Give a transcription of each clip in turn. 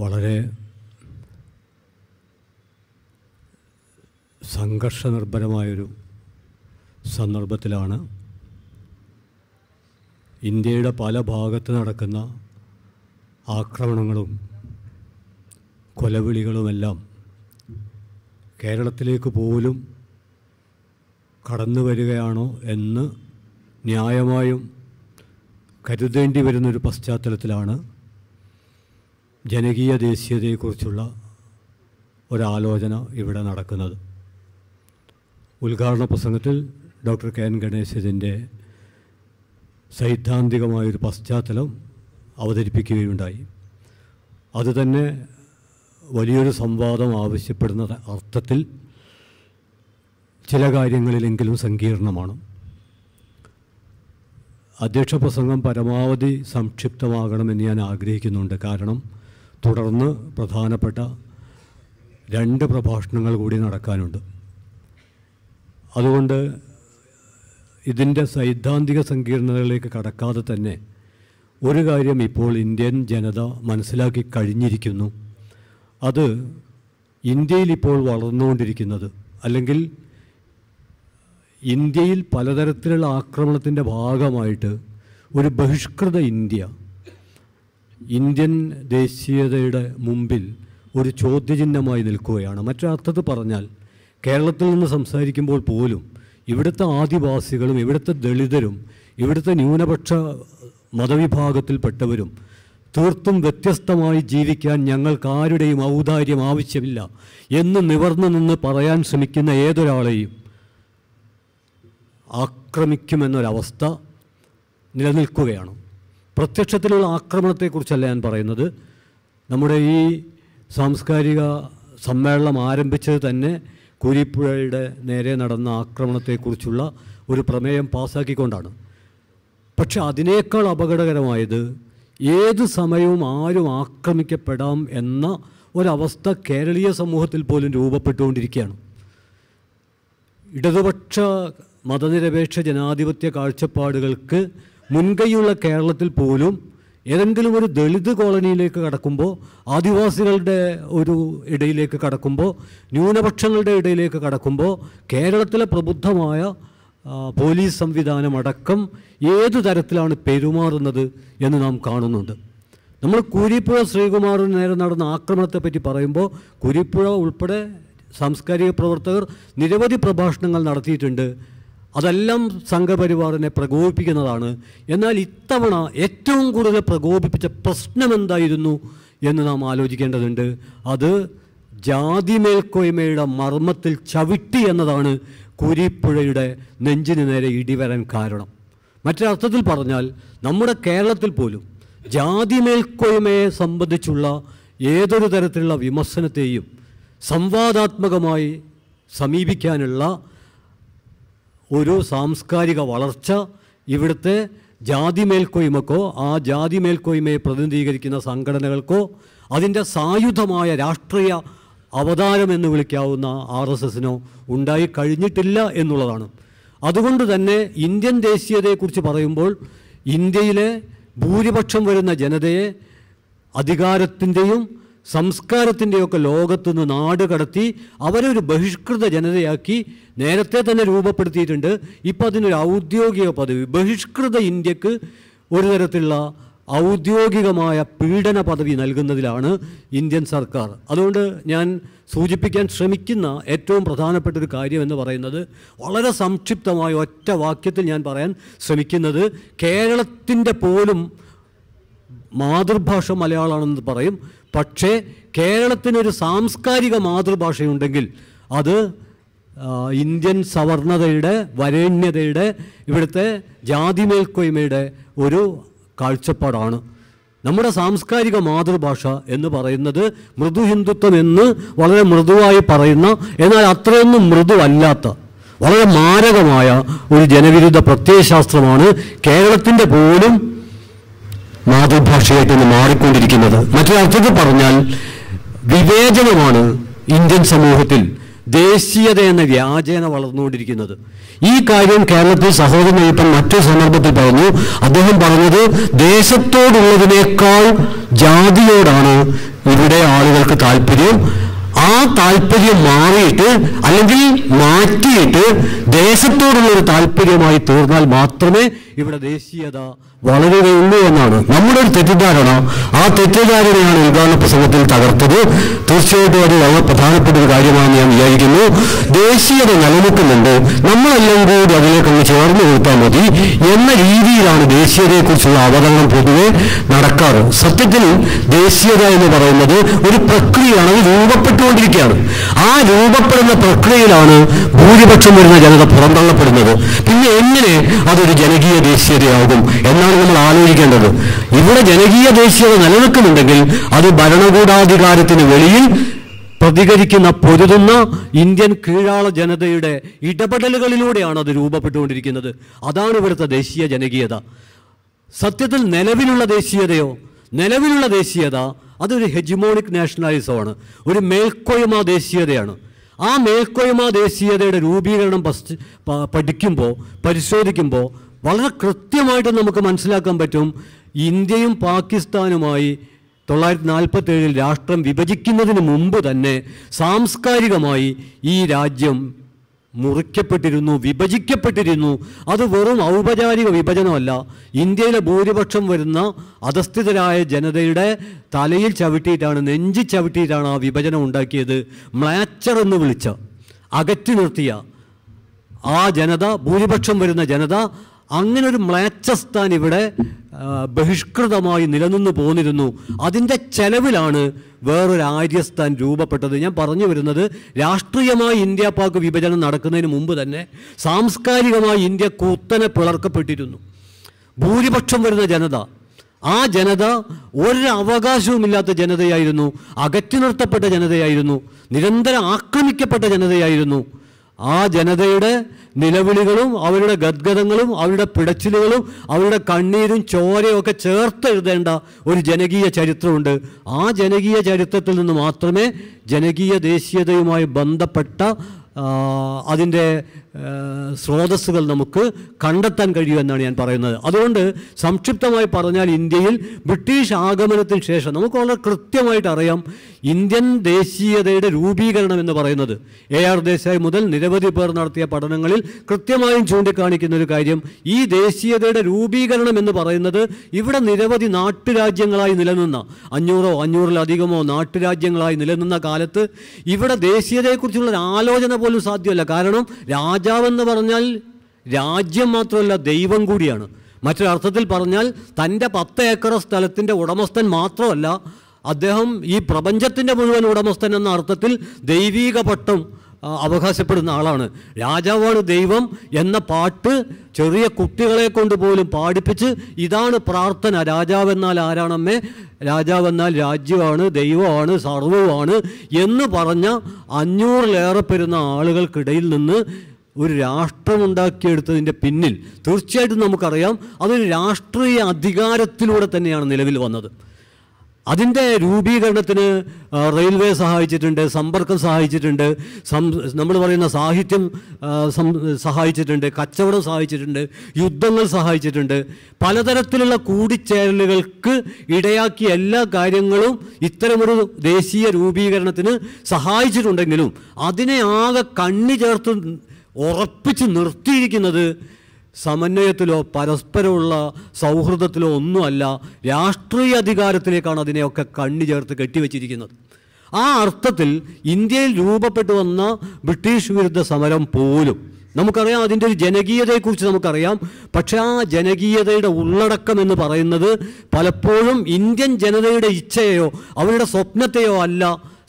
വളരെ സംഘർഷനിർഭരമായൊരു സന്ദർഭത്തിലാണ് ഇന്ത്യയുടെ പല ഭാഗത്ത് നടക്കുന്ന ആക്രമണങ്ങളും കൊലവിളികളുമെല്ലാം കേരളത്തിലേക്ക് പോലും കടന്നു വരികയാണോ എന്ന് ന്യായമായും കരുതേണ്ടി വരുന്നൊരു പശ്ചാത്തലത്തിലാണ് ജനകീയ ദേശീയതയെക്കുറിച്ചുള്ള ഒരാലോചന ഇവിടെ നടക്കുന്നത് ഉദ്ഘാടന പ്രസംഗത്തിൽ ഡോക്ടർ കെ എൻ ഗണേശ് സൈദ്ധാന്തികമായൊരു പശ്ചാത്തലം അവതരിപ്പിക്കുകയുണ്ടായി അതുതന്നെ വലിയൊരു സംവാദം ആവശ്യപ്പെടുന്ന അർത്ഥത്തിൽ ചില കാര്യങ്ങളിലെങ്കിലും സങ്കീർണമാണ് അധ്യക്ഷ പ്രസംഗം പരമാവധി സംക്ഷിപ്തമാകണമെന്ന് ഞാൻ ആഗ്രഹിക്കുന്നുണ്ട് കാരണം തുടർന്ന് പ്രധാനപ്പെട്ട രണ്ട് പ്രഭാഷണങ്ങൾ കൂടി നടക്കാനുണ്ട് അതുകൊണ്ട് ഇതിൻ്റെ സൈദ്ധാന്തിക സങ്കീർണതകളിലേക്ക് കടക്കാതെ തന്നെ ഒരു കാര്യം ഇപ്പോൾ ഇന്ത്യൻ ജനത മനസ്സിലാക്കി കഴിഞ്ഞിരിക്കുന്നു അത് ഇന്ത്യയിൽ ഇപ്പോൾ വളർന്നുകൊണ്ടിരിക്കുന്നത് അല്ലെങ്കിൽ ഇന്ത്യയിൽ പലതരത്തിലുള്ള ആക്രമണത്തിൻ്റെ ഭാഗമായിട്ട് ഒരു ബഹിഷ്കൃത ഇന്ത്യ ഇന്ത്യൻ ദേശീയതയുടെ മുമ്പിൽ ഒരു ചോദ്യചിഹ്നമായി നിൽക്കുകയാണ് മറ്റൊരർത്ഥത്തിൽ പറഞ്ഞാൽ കേരളത്തിൽ നിന്ന് സംസാരിക്കുമ്പോൾ പോലും ഇവിടുത്തെ ആദിവാസികളും ഇവിടുത്തെ ദളിതരും ഇവിടുത്തെ ന്യൂനപക്ഷ മതവിഭാഗത്തിൽപ്പെട്ടവരും തീർത്തും വ്യത്യസ്തമായി ജീവിക്കാൻ ഞങ്ങൾക്ക് ആരുടെയും ഔദാര്യം ആവശ്യമില്ല എന്ന് നിവർന്നു നിന്ന് പറയാൻ ശ്രമിക്കുന്ന ഏതൊരാളെയും ആക്രമിക്കുമെന്നൊരവസ്ഥ നിലനിൽക്കുകയാണ് പ്രത്യക്ഷത്തിലുള്ള ആക്രമണത്തെക്കുറിച്ചല്ല ഞാൻ പറയുന്നത് നമ്മുടെ ഈ സാംസ്കാരിക സമ്മേളനം ആരംഭിച്ചത് തന്നെ കുരിപ്പുഴയുടെ നേരെ നടന്ന ആക്രമണത്തെക്കുറിച്ചുള്ള ഒരു പ്രമേയം പാസ്സാക്കിക്കൊണ്ടാണ് പക്ഷെ അതിനേക്കാൾ അപകടകരമായത് ഏത് സമയവും ആരും ആക്രമിക്കപ്പെടാം എന്ന ഒരവസ്ഥ കേരളീയ സമൂഹത്തിൽ പോലും രൂപപ്പെട്ടുകൊണ്ടിരിക്കുകയാണ് ഇടതുപക്ഷ മതനിരപേക്ഷ ജനാധിപത്യ കാഴ്ചപ്പാടുകൾക്ക് മുൻകൈയുള്ള കേരളത്തിൽ പോലും ഏതെങ്കിലും ഒരു ദളിത് കോളനിയിലേക്ക് കടക്കുമ്പോൾ ആദിവാസികളുടെ ഒരു ഇടയിലേക്ക് കടക്കുമ്പോൾ ന്യൂനപക്ഷങ്ങളുടെ ഇടയിലേക്ക് കടക്കുമ്പോൾ കേരളത്തിലെ പ്രബുദ്ധമായ പോലീസ് സംവിധാനം അടക്കം ഏതു തരത്തിലാണ് പെരുമാറുന്നത് എന്ന് നാം കാണുന്നുണ്ട് നമ്മൾ കുരിപ്പുഴ ശ്രീകുമാറിന് നേരെ നടന്ന ആക്രമണത്തെപ്പറ്റി പറയുമ്പോൾ കുരിപ്പുഴ ഉൾപ്പെടെ സാംസ്കാരിക പ്രവർത്തകർ നിരവധി പ്രഭാഷണങ്ങൾ നടത്തിയിട്ടുണ്ട് അതെല്ലാം സംഘപരിവാറിനെ പ്രകോപിപ്പിക്കുന്നതാണ് എന്നാൽ ഇത്തവണ ഏറ്റവും കൂടുതൽ പ്രകോപിപ്പിച്ച പ്രശ്നം എന്തായിരുന്നു എന്ന് നാം ആലോചിക്കേണ്ടതുണ്ട് അത് ജാതി മേൽക്കോയ്മയുടെ മർമ്മത്തിൽ ചവിട്ടി എന്നതാണ് കുരിപ്പുഴയുടെ നെഞ്ചിന് നേരെ ഇടിവരാൻ കാരണം മറ്റൊരർത്ഥത്തിൽ പറഞ്ഞാൽ നമ്മുടെ കേരളത്തിൽ പോലും ജാതി മേൽക്കോയ്മയെ സംബന്ധിച്ചുള്ള ഏതൊരു തരത്തിലുള്ള വിമർശനത്തെയും സംവാദാത്മകമായി സമീപിക്കാനുള്ള ഒരു സാംസ്കാരിക വളർച്ച ഇവിടുത്തെ ജാതി മേൽക്കോയ്മക്കോ ആ ജാതി മേൽക്കോയ്മയെ പ്രതിനിധീകരിക്കുന്ന സംഘടനകൾക്കോ അതിൻ്റെ സായുധമായ രാഷ്ട്രീയ അവതാരം എന്ന് വിളിക്കാവുന്ന ആർ എസ് എസിനോ ഉണ്ടായി കഴിഞ്ഞിട്ടില്ല എന്നുള്ളതാണ് അതുകൊണ്ട് തന്നെ ഇന്ത്യൻ ദേശീയതയെക്കുറിച്ച് പറയുമ്പോൾ ഇന്ത്യയിലെ ഭൂരിപക്ഷം വരുന്ന ജനതയെ അധികാരത്തിൻ്റെയും സംസ്കാരത്തിൻ്റെയൊക്കെ ലോകത്തുനിന്ന് നാട് കടത്തി അവരെ ഒരു ബഹിഷ്കൃത ജനതയാക്കി നേരത്തെ തന്നെ രൂപപ്പെടുത്തിയിട്ടുണ്ട് ഇപ്പം അതിനൊരു ഔദ്യോഗിക പദവി ബഹിഷ്കൃത ഇന്ത്യക്ക് ഒരു തരത്തിലുള്ള ഔദ്യോഗികമായ പീഡന പദവി നൽകുന്നതിലാണ് ഇന്ത്യൻ സർക്കാർ അതുകൊണ്ട് ഞാൻ സൂചിപ്പിക്കാൻ ശ്രമിക്കുന്ന ഏറ്റവും പ്രധാനപ്പെട്ട ഒരു കാര്യം എന്ന് പറയുന്നത് വളരെ സംക്ഷിപ്തമായ ഒറ്റ വാക്യത്തിൽ ഞാൻ പറയാൻ ശ്രമിക്കുന്നത് കേരളത്തിൻ്റെ പോലും മാതൃഭാഷ മലയാളമാണെന്ന് പറയും പക്ഷേ കേരളത്തിനൊരു സാംസ്കാരിക മാതൃഭാഷയുണ്ടെങ്കിൽ അത് ഇന്ത്യൻ സവർണതയുടെ വരേണ്യതയുടെ ഇവിടുത്തെ ജാതിമേൽക്കൊയ്മയുടെ ഒരു കാഴ്ചപ്പാടാണ് നമ്മുടെ സാംസ്കാരിക മാതൃഭാഷ എന്ന് പറയുന്നത് മൃദു ഹിന്ദുത്വം എന്ന് വളരെ മൃദുവായി പറയുന്ന എന്നാൽ അത്രയൊന്നും മൃദുവല്ലാത്ത വളരെ മാരകമായ ഒരു ജനവിരുദ്ധ പ്രത്യയശാസ്ത്രമാണ് കേരളത്തിൻ്റെ പോലും മാതൃഭാഷയായിട്ട് ഇന്ന് മാറിക്കൊണ്ടിരിക്കുന്നത് മറ്റൊരർത്ഥത്തിൽ പറഞ്ഞാൽ വിവേചനമാണ് ഇന്ത്യൻ സമൂഹത്തിൽ ദേശീയത എന്ന വ്യാജേന വളർന്നുകൊണ്ടിരിക്കുന്നത് ഈ കാര്യം കേരളത്തിൽ സഹോദരൻ അയ്യപ്പൻ മറ്റൊരു സന്ദർഭത്തിൽ പറഞ്ഞു അദ്ദേഹം പറഞ്ഞത് ദേശത്തോടുള്ളതിനേക്കാൾ ജാതിയോടാണ് ഇവിടെ ആളുകൾക്ക് താല്പര്യം ആ താല്പര്യം മാറിയിട്ട് അല്ലെങ്കിൽ മാറ്റിയിട്ട് ദേശത്തോടുള്ള ഒരു താല്പര്യമായി തീർന്നാൽ മാത്രമേ ഇവിടെ ദേശീയത വളരുകയുള്ളൂ എന്നാണ് നമ്മുടെ ഒരു തെറ്റിദ്ധാരണ ആ തെറ്റിദ്ധാരണയാണ് ഉദ്ഘാടന പ്രസംഗത്തിൽ തകർത്തത് തീർച്ചയായിട്ടും അത് വളരെ പ്രധാനപ്പെട്ട ഒരു കാര്യമാണ് ഞാൻ വിചാരിക്കുന്നു ദേശീയത നിലനിൽക്കുന്നുണ്ട് നമ്മളെല്ലാം കൂടി അതിലേക്കൊന്ന് ചേർന്ന് കൊടുത്താൽ മതി എന്ന രീതിയിലാണ് ദേശീയതയെക്കുറിച്ചുള്ള അവതരണം പൊതുവെ നടക്കാറ് സത്യത്തിൽ ദേശീയത എന്ന് പറയുന്നത് ഒരു പ്രക്രിയയാണ് അത് രൂപപ്പെട്ടുകൊണ്ട് രൂപപ്പെട്ടുകൊണ്ടിരിക്കുകയാണ് ആ രൂപപ്പെടുന്ന പ്രക്രിയയിലാണ് ഭൂരിപക്ഷം വരുന്ന ജനത പുറന്തള്ളപ്പെടുന്നത് പിന്നെ എങ്ങനെ അതൊരു ജനകീയ ദേശീയതയാകും എന്നാണ് നമ്മൾ ആലോചിക്കേണ്ടത് ഇവിടെ ജനകീയ ദേശീയത നിലനിൽക്കുന്നുണ്ടെങ്കിൽ അത് ഭരണകൂടാധികാരത്തിന് വെളിയിൽ പ്രതികരിക്കുന്ന പൊരുതുന്ന ഇന്ത്യൻ കീഴാള ജനതയുടെ ഇടപെടലുകളിലൂടെയാണ് അത് രൂപപ്പെട്ടുകൊണ്ടിരിക്കുന്നത് അതാണ് ഇവിടുത്തെ ദേശീയ ജനകീയത സത്യത്തിൽ നിലവിലുള്ള ദേശീയതയോ നിലവിലുള്ള ദേശീയത അതൊരു ഹെജിമോണിക് നാഷണാലിസമാണ് ഒരു മേൽക്കോയ്മ ദേശീയതയാണ് ആ മേൽക്കോയ്മ ദേശീയതയുടെ രൂപീകരണം പസ് പഠിക്കുമ്പോൾ പരിശോധിക്കുമ്പോൾ വളരെ കൃത്യമായിട്ട് നമുക്ക് മനസ്സിലാക്കാൻ പറ്റും ഇന്ത്യയും പാകിസ്ഥാനുമായി തൊള്ളായിരത്തി നാൽപ്പത്തേഴിൽ രാഷ്ട്രം വിഭജിക്കുന്നതിന് മുമ്പ് തന്നെ സാംസ്കാരികമായി ഈ രാജ്യം മുറിക്കപ്പെട്ടിരുന്നു വിഭജിക്കപ്പെട്ടിരുന്നു അത് വെറും ഔപചാരിക വിഭജനമല്ല ഇന്ത്യയിലെ ഭൂരിപക്ഷം വരുന്ന അധസ്ഥിതരായ ജനതയുടെ തലയിൽ ചവിട്ടിയിട്ടാണ് നെഞ്ചി ചവിട്ടിയിട്ടാണ് ആ വിഭജനം ഉണ്ടാക്കിയത് മ്ലാച്ചർ എന്ന് വിളിച്ച അകറ്റി നിർത്തിയ ആ ജനത ഭൂരിപക്ഷം വരുന്ന ജനത അങ്ങനെ ഒരു മ്ലാച്ചസ്ഥാൻ ഇവിടെ ബഹിഷ്കൃതമായി നിലനിന്നു പോന്നിരുന്നു അതിൻ്റെ ചെലവിലാണ് വേറൊരു ആര്യസ്ഥാൻ രൂപപ്പെട്ടത് ഞാൻ പറഞ്ഞു വരുന്നത് രാഷ്ട്രീയമായി ഇന്ത്യ പാക് വിഭജനം നടക്കുന്നതിന് മുമ്പ് തന്നെ സാംസ്കാരികമായി ഇന്ത്യ കൂത്തനെ പിളർക്കപ്പെട്ടിരുന്നു ഭൂരിപക്ഷം വരുന്ന ജനത ആ ജനത ഒരവകാശവുമില്ലാത്ത ജനതയായിരുന്നു അകറ്റി നിർത്തപ്പെട്ട ജനതയായിരുന്നു നിരന്തരം ആക്രമിക്കപ്പെട്ട ജനതയായിരുന്നു ആ ജനതയുടെ നിലവിളികളും അവരുടെ ഗദ്ഗതങ്ങളും അവരുടെ പിടച്ചിലുകളും അവരുടെ കണ്ണീരും ചോരയും ഒക്കെ ചേർത്ത് എഴുതേണ്ട ഒരു ജനകീയ ചരിത്രമുണ്ട് ആ ജനകീയ ചരിത്രത്തിൽ നിന്ന് മാത്രമേ ജനകീയ ദേശീയതയുമായി ബന്ധപ്പെട്ട അതിൻ്റെ സ്രോതസ്സുകൾ നമുക്ക് കണ്ടെത്താൻ എന്നാണ് ഞാൻ പറയുന്നത് അതുകൊണ്ട് സംക്ഷിപ്തമായി പറഞ്ഞാൽ ഇന്ത്യയിൽ ബ്രിട്ടീഷ് ആഗമനത്തിന് ശേഷം നമുക്ക് വളരെ കൃത്യമായിട്ട് അറിയാം ഇന്ത്യൻ ദേശീയതയുടെ രൂപീകരണം എന്ന് പറയുന്നത് എ ആർ ദേശായി മുതൽ നിരവധി പേർ നടത്തിയ പഠനങ്ങളിൽ കൃത്യമായും ചൂണ്ടിക്കാണിക്കുന്ന ഒരു കാര്യം ഈ ദേശീയതയുടെ രൂപീകരണം എന്ന് പറയുന്നത് ഇവിടെ നിരവധി നാട്ടുരാജ്യങ്ങളായി നിലനിന്ന അഞ്ഞൂറോ അഞ്ഞൂറിലധികമോ നാട്ടുരാജ്യങ്ങളായി നിലനിന്ന കാലത്ത് ഇവിടെ ദേശീയതയെക്കുറിച്ചുള്ള ഒരു ആലോചന പോലും സാധ്യമല്ല കാരണം രാജ രാജാവെന്ന് പറഞ്ഞാൽ രാജ്യം മാത്രമല്ല ദൈവം കൂടിയാണ് മറ്റൊരർത്ഥത്തിൽ പറഞ്ഞാൽ തൻ്റെ പത്ത് ഏക്കർ സ്ഥലത്തിൻ്റെ ഉടമസ്ഥൻ മാത്രമല്ല അദ്ദേഹം ഈ പ്രപഞ്ചത്തിൻ്റെ മുഴുവൻ ഉടമസ്ഥൻ എന്ന അർത്ഥത്തിൽ ദൈവീക പട്ടം അവകാശപ്പെടുന്ന ആളാണ് രാജാവാണ് ദൈവം എന്ന പാട്ട് ചെറിയ കുട്ടികളെ കൊണ്ട് പോലും പാടിപ്പിച്ച് ഇതാണ് പ്രാർത്ഥന രാജാവെന്നാൽ ആരാണമ്മേ രാജാവെന്നാൽ രാജ്യമാണ് ദൈവമാണ് സർവവുമാണ് എന്ന് പറഞ്ഞ അഞ്ഞൂറിലേറെ പെരുന്ന ആളുകൾക്കിടയിൽ നിന്ന് ഒരു രാഷ്ട്രമുണ്ടാക്കിയെടുത്തതിൻ്റെ പിന്നിൽ തീർച്ചയായിട്ടും നമുക്കറിയാം അതൊരു രാഷ്ട്രീയ അധികാരത്തിലൂടെ തന്നെയാണ് നിലവിൽ വന്നത് അതിൻ്റെ രൂപീകരണത്തിന് റെയിൽവേ സഹായിച്ചിട്ടുണ്ട് സമ്പർക്കം സഹായിച്ചിട്ടുണ്ട് നമ്മൾ പറയുന്ന സാഹിത്യം സഹായിച്ചിട്ടുണ്ട് കച്ചവടം സഹായിച്ചിട്ടുണ്ട് യുദ്ധങ്ങൾ സഹായിച്ചിട്ടുണ്ട് പലതരത്തിലുള്ള കൂടിച്ചേരലുകൾക്ക് ഇടയാക്കിയ എല്ലാ കാര്യങ്ങളും ഇത്തരമൊരു ദേശീയ രൂപീകരണത്തിന് സഹായിച്ചിട്ടുണ്ടെങ്കിലും അതിനെ ആകെ കണ്ണി ചേർത്ത് ഉറപ്പിച്ച് നിർത്തിയിരിക്കുന്നത് സമന്വയത്തിലോ പരസ്പരമുള്ള സൗഹൃദത്തിലോ ഒന്നുമല്ല രാഷ്ട്രീയ അധികാരത്തിലേക്കാണ് അതിനെയൊക്കെ കണ്ണു ചേർത്ത് കെട്ടിവെച്ചിരിക്കുന്നത് ആ അർത്ഥത്തിൽ ഇന്ത്യയിൽ രൂപപ്പെട്ടു വന്ന ബ്രിട്ടീഷ് വിരുദ്ധ സമരം പോലും നമുക്കറിയാം അതിൻ്റെ ഒരു ജനകീയതയെക്കുറിച്ച് നമുക്കറിയാം പക്ഷേ ആ ജനകീയതയുടെ ഉള്ളടക്കം എന്ന് പറയുന്നത് പലപ്പോഴും ഇന്ത്യൻ ജനതയുടെ ഇച്ഛയെയോ അവരുടെ സ്വപ്നത്തെയോ അല്ല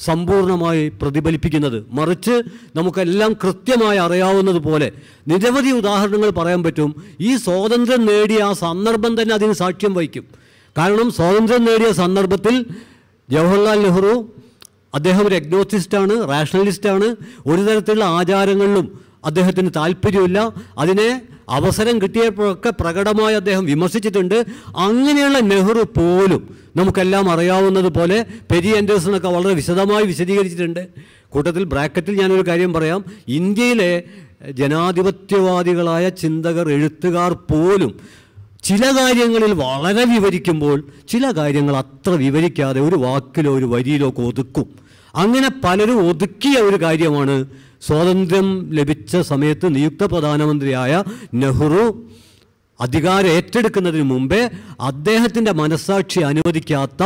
സമ്പൂർണമായി പ്രതിഫലിപ്പിക്കുന്നത് മറിച്ച് നമുക്കെല്ലാം കൃത്യമായി അറിയാവുന്നതുപോലെ നിരവധി ഉദാഹരണങ്ങൾ പറയാൻ പറ്റും ഈ സ്വാതന്ത്ര്യം നേടിയ ആ സന്ദർഭം തന്നെ അതിന് സാക്ഷ്യം വഹിക്കും കാരണം സ്വാതന്ത്ര്യം നേടിയ സന്ദർഭത്തിൽ ജവഹർലാൽ നെഹ്റു അദ്ദേഹം ഒരു എഗ്നോസിസ്റ്റാണ് റാഷണലിസ്റ്റാണ് ഒരു തരത്തിലുള്ള ആചാരങ്ങളിലും അദ്ദേഹത്തിന് താല്പര്യമില്ല അതിനെ അവസരം കിട്ടിയപ്പോഴൊക്കെ പ്രകടമായി അദ്ദേഹം വിമർശിച്ചിട്ടുണ്ട് അങ്ങനെയുള്ള നെഹ്റു പോലും നമുക്കെല്ലാം അറിയാവുന്നത് പോലെ പെരി ആൻഡേഴ്സണൊക്കെ വളരെ വിശദമായി വിശദീകരിച്ചിട്ടുണ്ട് കൂട്ടത്തിൽ ബ്രാക്കറ്റിൽ ഞാനൊരു കാര്യം പറയാം ഇന്ത്യയിലെ ജനാധിപത്യവാദികളായ ചിന്തകർ എഴുത്തുകാർ പോലും ചില കാര്യങ്ങളിൽ വളരെ വിവരിക്കുമ്പോൾ ചില കാര്യങ്ങൾ അത്ര വിവരിക്കാതെ ഒരു വാക്കിലോ ഒരു വരിയിലോ ഒതുക്കും അങ്ങനെ പലരും ഒതുക്കിയ ഒരു കാര്യമാണ് സ്വാതന്ത്ര്യം ലഭിച്ച സമയത്ത് നിയുക്ത പ്രധാനമന്ത്രിയായ നെഹ്റു അധികാരം ഏറ്റെടുക്കുന്നതിന് മുമ്പേ അദ്ദേഹത്തിൻ്റെ മനസാക്ഷി അനുവദിക്കാത്ത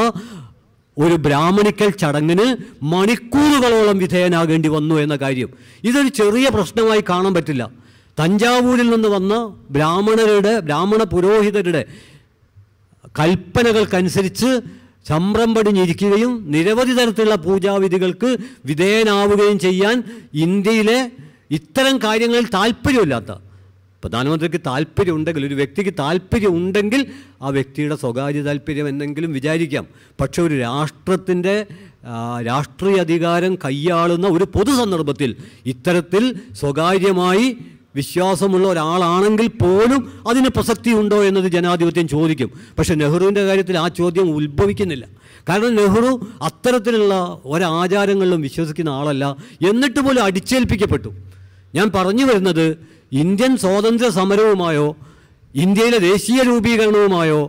ഒരു ബ്രാഹ്മണിക്കൽ ചടങ്ങിന് മണിക്കൂറുകളോളം വിധേയനാകേണ്ടി വന്നു എന്ന കാര്യം ഇതൊരു ചെറിയ പ്രശ്നമായി കാണാൻ പറ്റില്ല തഞ്ചാവൂരിൽ നിന്ന് വന്ന ബ്രാഹ്മണരുടെ ബ്രാഹ്മണ പുരോഹിതരുടെ കൽപ്പനകൾക്കനുസരിച്ച് ചമ്രം പടിഞ്ഞിരിക്കുകയും നിരവധി തരത്തിലുള്ള പൂജാവിധികൾക്ക് വിധേയനാവുകയും ചെയ്യാൻ ഇന്ത്യയിലെ ഇത്തരം കാര്യങ്ങളിൽ താല്പര്യമില്ലാത്ത പ്രധാനമന്ത്രിക്ക് താല്പര്യമുണ്ടെങ്കിൽ ഒരു വ്യക്തിക്ക് താല്പര്യം ഉണ്ടെങ്കിൽ ആ വ്യക്തിയുടെ സ്വകാര്യ താല്പര്യം എന്നെങ്കിലും വിചാരിക്കാം പക്ഷേ ഒരു രാഷ്ട്രത്തിൻ്റെ രാഷ്ട്രീയ അധികാരം കൈയാളുന്ന ഒരു പൊതു സന്ദർഭത്തിൽ ഇത്തരത്തിൽ സ്വകാര്യമായി വിശ്വാസമുള്ള ഒരാളാണെങ്കിൽ പോലും അതിന് പ്രസക്തി ഉണ്ടോ എന്നത് ജനാധിപത്യം ചോദിക്കും പക്ഷേ നെഹ്റുവിൻ്റെ കാര്യത്തിൽ ആ ചോദ്യം ഉത്ഭവിക്കുന്നില്ല കാരണം നെഹ്റു അത്തരത്തിലുള്ള ഒരാചാരങ്ങളിലും വിശ്വസിക്കുന്ന ആളല്ല എന്നിട്ട് പോലും അടിച്ചേൽപ്പിക്കപ്പെട്ടു ഞാൻ പറഞ്ഞു വരുന്നത് ഇന്ത്യൻ സ്വാതന്ത്ര്യ സമരവുമായോ ഇന്ത്യയിലെ ദേശീയ രൂപീകരണവുമായോ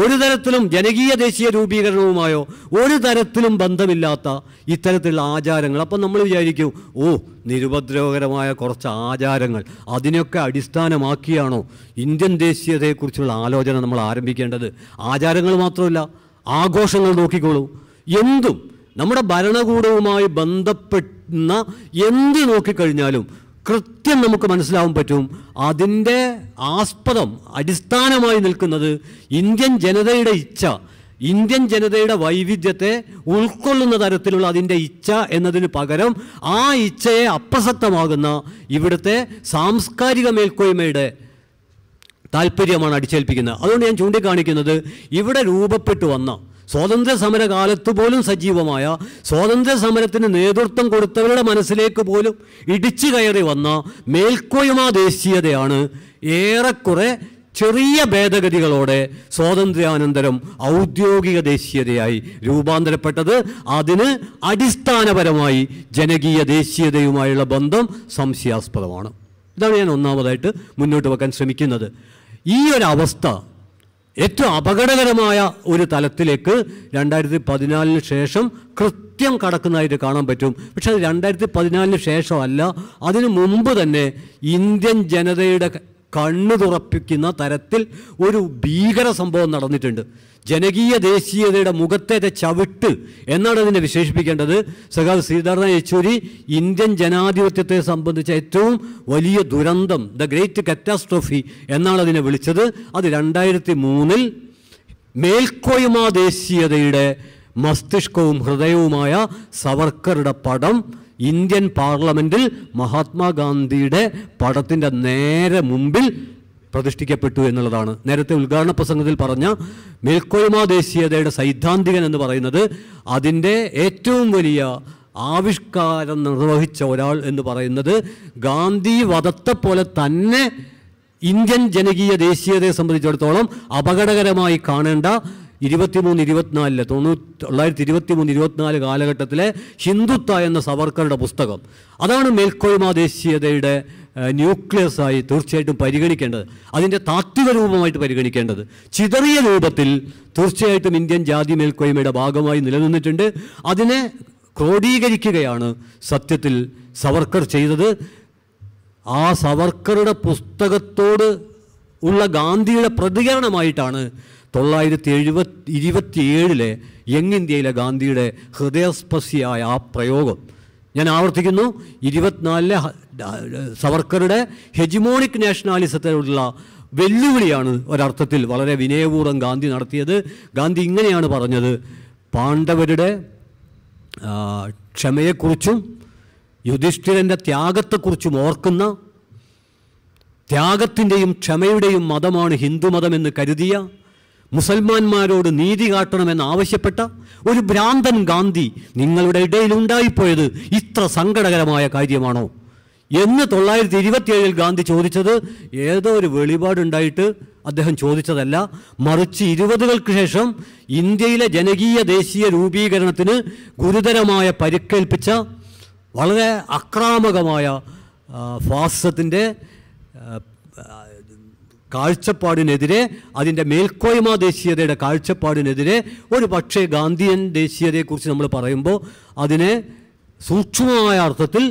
ഒരു തരത്തിലും ജനകീയ ദേശീയ രൂപീകരണവുമായോ ഒരു തരത്തിലും ബന്ധമില്ലാത്ത ഇത്തരത്തിലുള്ള ആചാരങ്ങൾ അപ്പം നമ്മൾ വിചാരിക്കും ഓ നിരുപദ്രവകരമായ കുറച്ച് ആചാരങ്ങൾ അതിനൊക്കെ അടിസ്ഥാനമാക്കിയാണോ ഇന്ത്യൻ ദേശീയതയെക്കുറിച്ചുള്ള ആലോചന നമ്മൾ ആരംഭിക്കേണ്ടത് ആചാരങ്ങൾ മാത്രമല്ല ആഘോഷങ്ങൾ നോക്കിക്കോളൂ എന്തും നമ്മുടെ ഭരണകൂടവുമായി ബന്ധപ്പെടുന്ന എന്ത് നോക്കിക്കഴിഞ്ഞാലും കൃത്യം നമുക്ക് മനസ്സിലാവാൻ പറ്റും അതിൻ്റെ ആസ്പദം അടിസ്ഥാനമായി നിൽക്കുന്നത് ഇന്ത്യൻ ജനതയുടെ ഇച്ഛ ഇന്ത്യൻ ജനതയുടെ വൈവിധ്യത്തെ ഉൾക്കൊള്ളുന്ന തരത്തിലുള്ള അതിൻ്റെ ഇച്ഛ എന്നതിന് പകരം ആ ഇച്ഛയെ അപ്രസക്തമാകുന്ന ഇവിടുത്തെ സാംസ്കാരിക മേൽക്കോയ്മയുടെ താല്പര്യമാണ് അടിച്ചേൽപ്പിക്കുന്നത് അതുകൊണ്ട് ഞാൻ ചൂണ്ടിക്കാണിക്കുന്നത് ഇവിടെ രൂപപ്പെട്ടു വന്ന സ്വാതന്ത്ര്യ സമര കാലത്ത് പോലും സജീവമായ സ്വാതന്ത്ര്യ സമരത്തിന് നേതൃത്വം കൊടുത്തവരുടെ മനസ്സിലേക്ക് പോലും ഇടിച്ചു കയറി വന്ന മേൽക്കോയ്മ ദേശീയതയാണ് ഏറെക്കുറെ ചെറിയ ഭേദഗതികളോടെ സ്വാതന്ത്ര്യാനന്തരം ഔദ്യോഗിക ദേശീയതയായി രൂപാന്തരപ്പെട്ടത് അതിന് അടിസ്ഥാനപരമായി ജനകീയ ദേശീയതയുമായുള്ള ബന്ധം സംശയാസ്പദമാണ് ഇതാണ് ഞാൻ ഒന്നാമതായിട്ട് മുന്നോട്ട് വെക്കാൻ ശ്രമിക്കുന്നത് ഈ ഒരു അവസ്ഥ ഏറ്റവും അപകടകരമായ ഒരു തലത്തിലേക്ക് രണ്ടായിരത്തി പതിനാലിന് ശേഷം കൃത്യം കടക്കുന്നതായിട്ട് കാണാൻ പറ്റും പക്ഷെ അത് രണ്ടായിരത്തി പതിനാലിന് ശേഷമല്ല അതിനു മുമ്പ് തന്നെ ഇന്ത്യൻ ജനതയുടെ കണ്ണു തുറപ്പിക്കുന്ന തരത്തിൽ ഒരു ഭീകര സംഭവം നടന്നിട്ടുണ്ട് ജനകീയ ദേശീയതയുടെ മുഖത്തേറ്റ ചവിട്ട് എന്നാണ് അതിനെ വിശേഷിപ്പിക്കേണ്ടത് സഖാദ് ശ്രീധരൻ യെച്ചൂരി ഇന്ത്യൻ ജനാധിപത്യത്തെ സംബന്ധിച്ച ഏറ്റവും വലിയ ദുരന്തം ദ ഗ്രേറ്റ് കറ്റാസ്ട്രോഫി എന്നാണ് അതിനെ വിളിച്ചത് അത് രണ്ടായിരത്തി മൂന്നിൽ മേൽക്കോയ്മ ദേശീയതയുടെ മസ്തിഷ്കവും ഹൃദയവുമായ സവർക്കറുടെ പടം ഇന്ത്യൻ പാർലമെൻറ്റിൽ മഹാത്മാഗാന്ധിയുടെ പടത്തിൻ്റെ നേരെ മുമ്പിൽ പ്രതിഷ്ഠിക്കപ്പെട്ടു എന്നുള്ളതാണ് നേരത്തെ ഉദ്ഘാടന പ്രസംഗത്തിൽ പറഞ്ഞ മേൽക്കോയ്മ ദേശീയതയുടെ സൈദ്ധാന്തികൻ എന്ന് പറയുന്നത് അതിൻ്റെ ഏറ്റവും വലിയ ആവിഷ്കാരം നിർവഹിച്ച ഒരാൾ എന്ന് പറയുന്നത് ഗാന്ധി വധത്തെ പോലെ തന്നെ ഇന്ത്യൻ ജനകീയ ദേശീയതയെ സംബന്ധിച്ചിടത്തോളം അപകടകരമായി കാണേണ്ട ഇരുപത്തിമൂന്ന് ഇരുപത്തിനാലിലെ തൊണ്ണൂ തൊള്ളായിരത്തി മൂന്ന് ഇരുപത്തിനാല് കാലഘട്ടത്തിലെ ഹിന്ദുത്വ എന്ന സവർക്കറുടെ പുസ്തകം അതാണ് മേൽക്കോയ്മ ദേശീയതയുടെ ന്യൂക്ലിയസായി തീർച്ചയായിട്ടും പരിഗണിക്കേണ്ടത് അതിൻ്റെ താത്വിക രൂപമായിട്ട് പരിഗണിക്കേണ്ടത് ചിതറിയ രൂപത്തിൽ തീർച്ചയായിട്ടും ഇന്ത്യൻ ജാതി മേൽക്കോയ്മയുടെ ഭാഗമായി നിലനിന്നിട്ടുണ്ട് അതിനെ ക്രോഡീകരിക്കുകയാണ് സത്യത്തിൽ സവർക്കർ ചെയ്തത് ആ സവർക്കറുടെ പുസ്തകത്തോട് ഉള്ള ഗാന്ധിയുടെ പ്രതികരണമായിട്ടാണ് തൊള്ളായിരത്തി എഴുപത്തി ഇരുപത്തിയേഴിലെ യങ് ഇന്ത്യയിലെ ഗാന്ധിയുടെ ഹൃദയസ്പർശിയായ ആ പ്രയോഗം ഞാൻ ആവർത്തിക്കുന്നു ഇരുപത്തിനാലിലെ സവർക്കറുടെ ഹെജിമോണിക് നാഷണാലിസത്തോടുള്ള വെല്ലുവിളിയാണ് ഒരർത്ഥത്തിൽ വളരെ വിനയപൂർവ്വം ഗാന്ധി നടത്തിയത് ഗാന്ധി ഇങ്ങനെയാണ് പറഞ്ഞത് പാണ്ഡവരുടെ ക്ഷമയെക്കുറിച്ചും യുധിഷ്ഠിരൻ്റെ ത്യാഗത്തെക്കുറിച്ചും ഓർക്കുന്ന ത്യാഗത്തിൻ്റെയും ക്ഷമയുടെയും മതമാണ് ഹിന്ദുമതമെന്ന് കരുതിയ മുസൽമാന്മാരോട് നീതി കാട്ടണമെന്ന് ആവശ്യപ്പെട്ട ഒരു ഭ്രാന്തൻ ഗാന്ധി നിങ്ങളുടെ ഇടയിൽ ഉണ്ടായിപ്പോയത് ഇത്ര സങ്കടകരമായ കാര്യമാണോ എന്ന് തൊള്ളായിരത്തി ഇരുപത്തിയേഴിൽ ഗാന്ധി ചോദിച്ചത് ഏതോ ഒരു വെളിപാടുണ്ടായിട്ട് അദ്ദേഹം ചോദിച്ചതല്ല മറിച്ച് ഇരുപതുകൾക്ക് ശേഷം ഇന്ത്യയിലെ ജനകീയ ദേശീയ രൂപീകരണത്തിന് ഗുരുതരമായ പരിക്കേൽപ്പിച്ച വളരെ അക്രാമകമായ ഫാസിസത്തിൻ്റെ കാഴ്ചപ്പാടിനെതിരെ അതിൻ്റെ മേൽക്കോയ്മ ദേശീയതയുടെ കാഴ്ചപ്പാടിനെതിരെ ഒരു പക്ഷേ ഗാന്ധിയൻ ദേശീയതയെക്കുറിച്ച് നമ്മൾ പറയുമ്പോൾ അതിനെ സൂക്ഷ്മമായ അർത്ഥത്തിൽ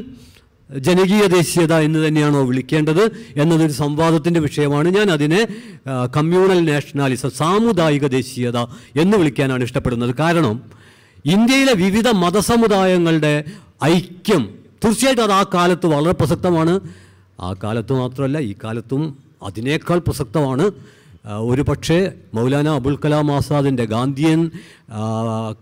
ജനകീയ ദേശീയത എന്ന് തന്നെയാണോ വിളിക്കേണ്ടത് എന്നതൊരു സംവാദത്തിൻ്റെ വിഷയമാണ് ഞാൻ അതിനെ കമ്മ്യൂണൽ നാഷണാലിസം സാമുദായിക ദേശീയത എന്ന് വിളിക്കാനാണ് ഇഷ്ടപ്പെടുന്നത് കാരണം ഇന്ത്യയിലെ വിവിധ മതസമുദായങ്ങളുടെ ഐക്യം തീർച്ചയായിട്ടും അത് ആ കാലത്ത് വളരെ പ്രസക്തമാണ് ആ കാലത്ത് മാത്രമല്ല ഈ കാലത്തും അതിനേക്കാൾ പ്രസക്തമാണ് ഒരു പക്ഷേ മൗലാന അബുൽ കലാം ആസാദിൻ്റെ ഗാന്ധിയൻ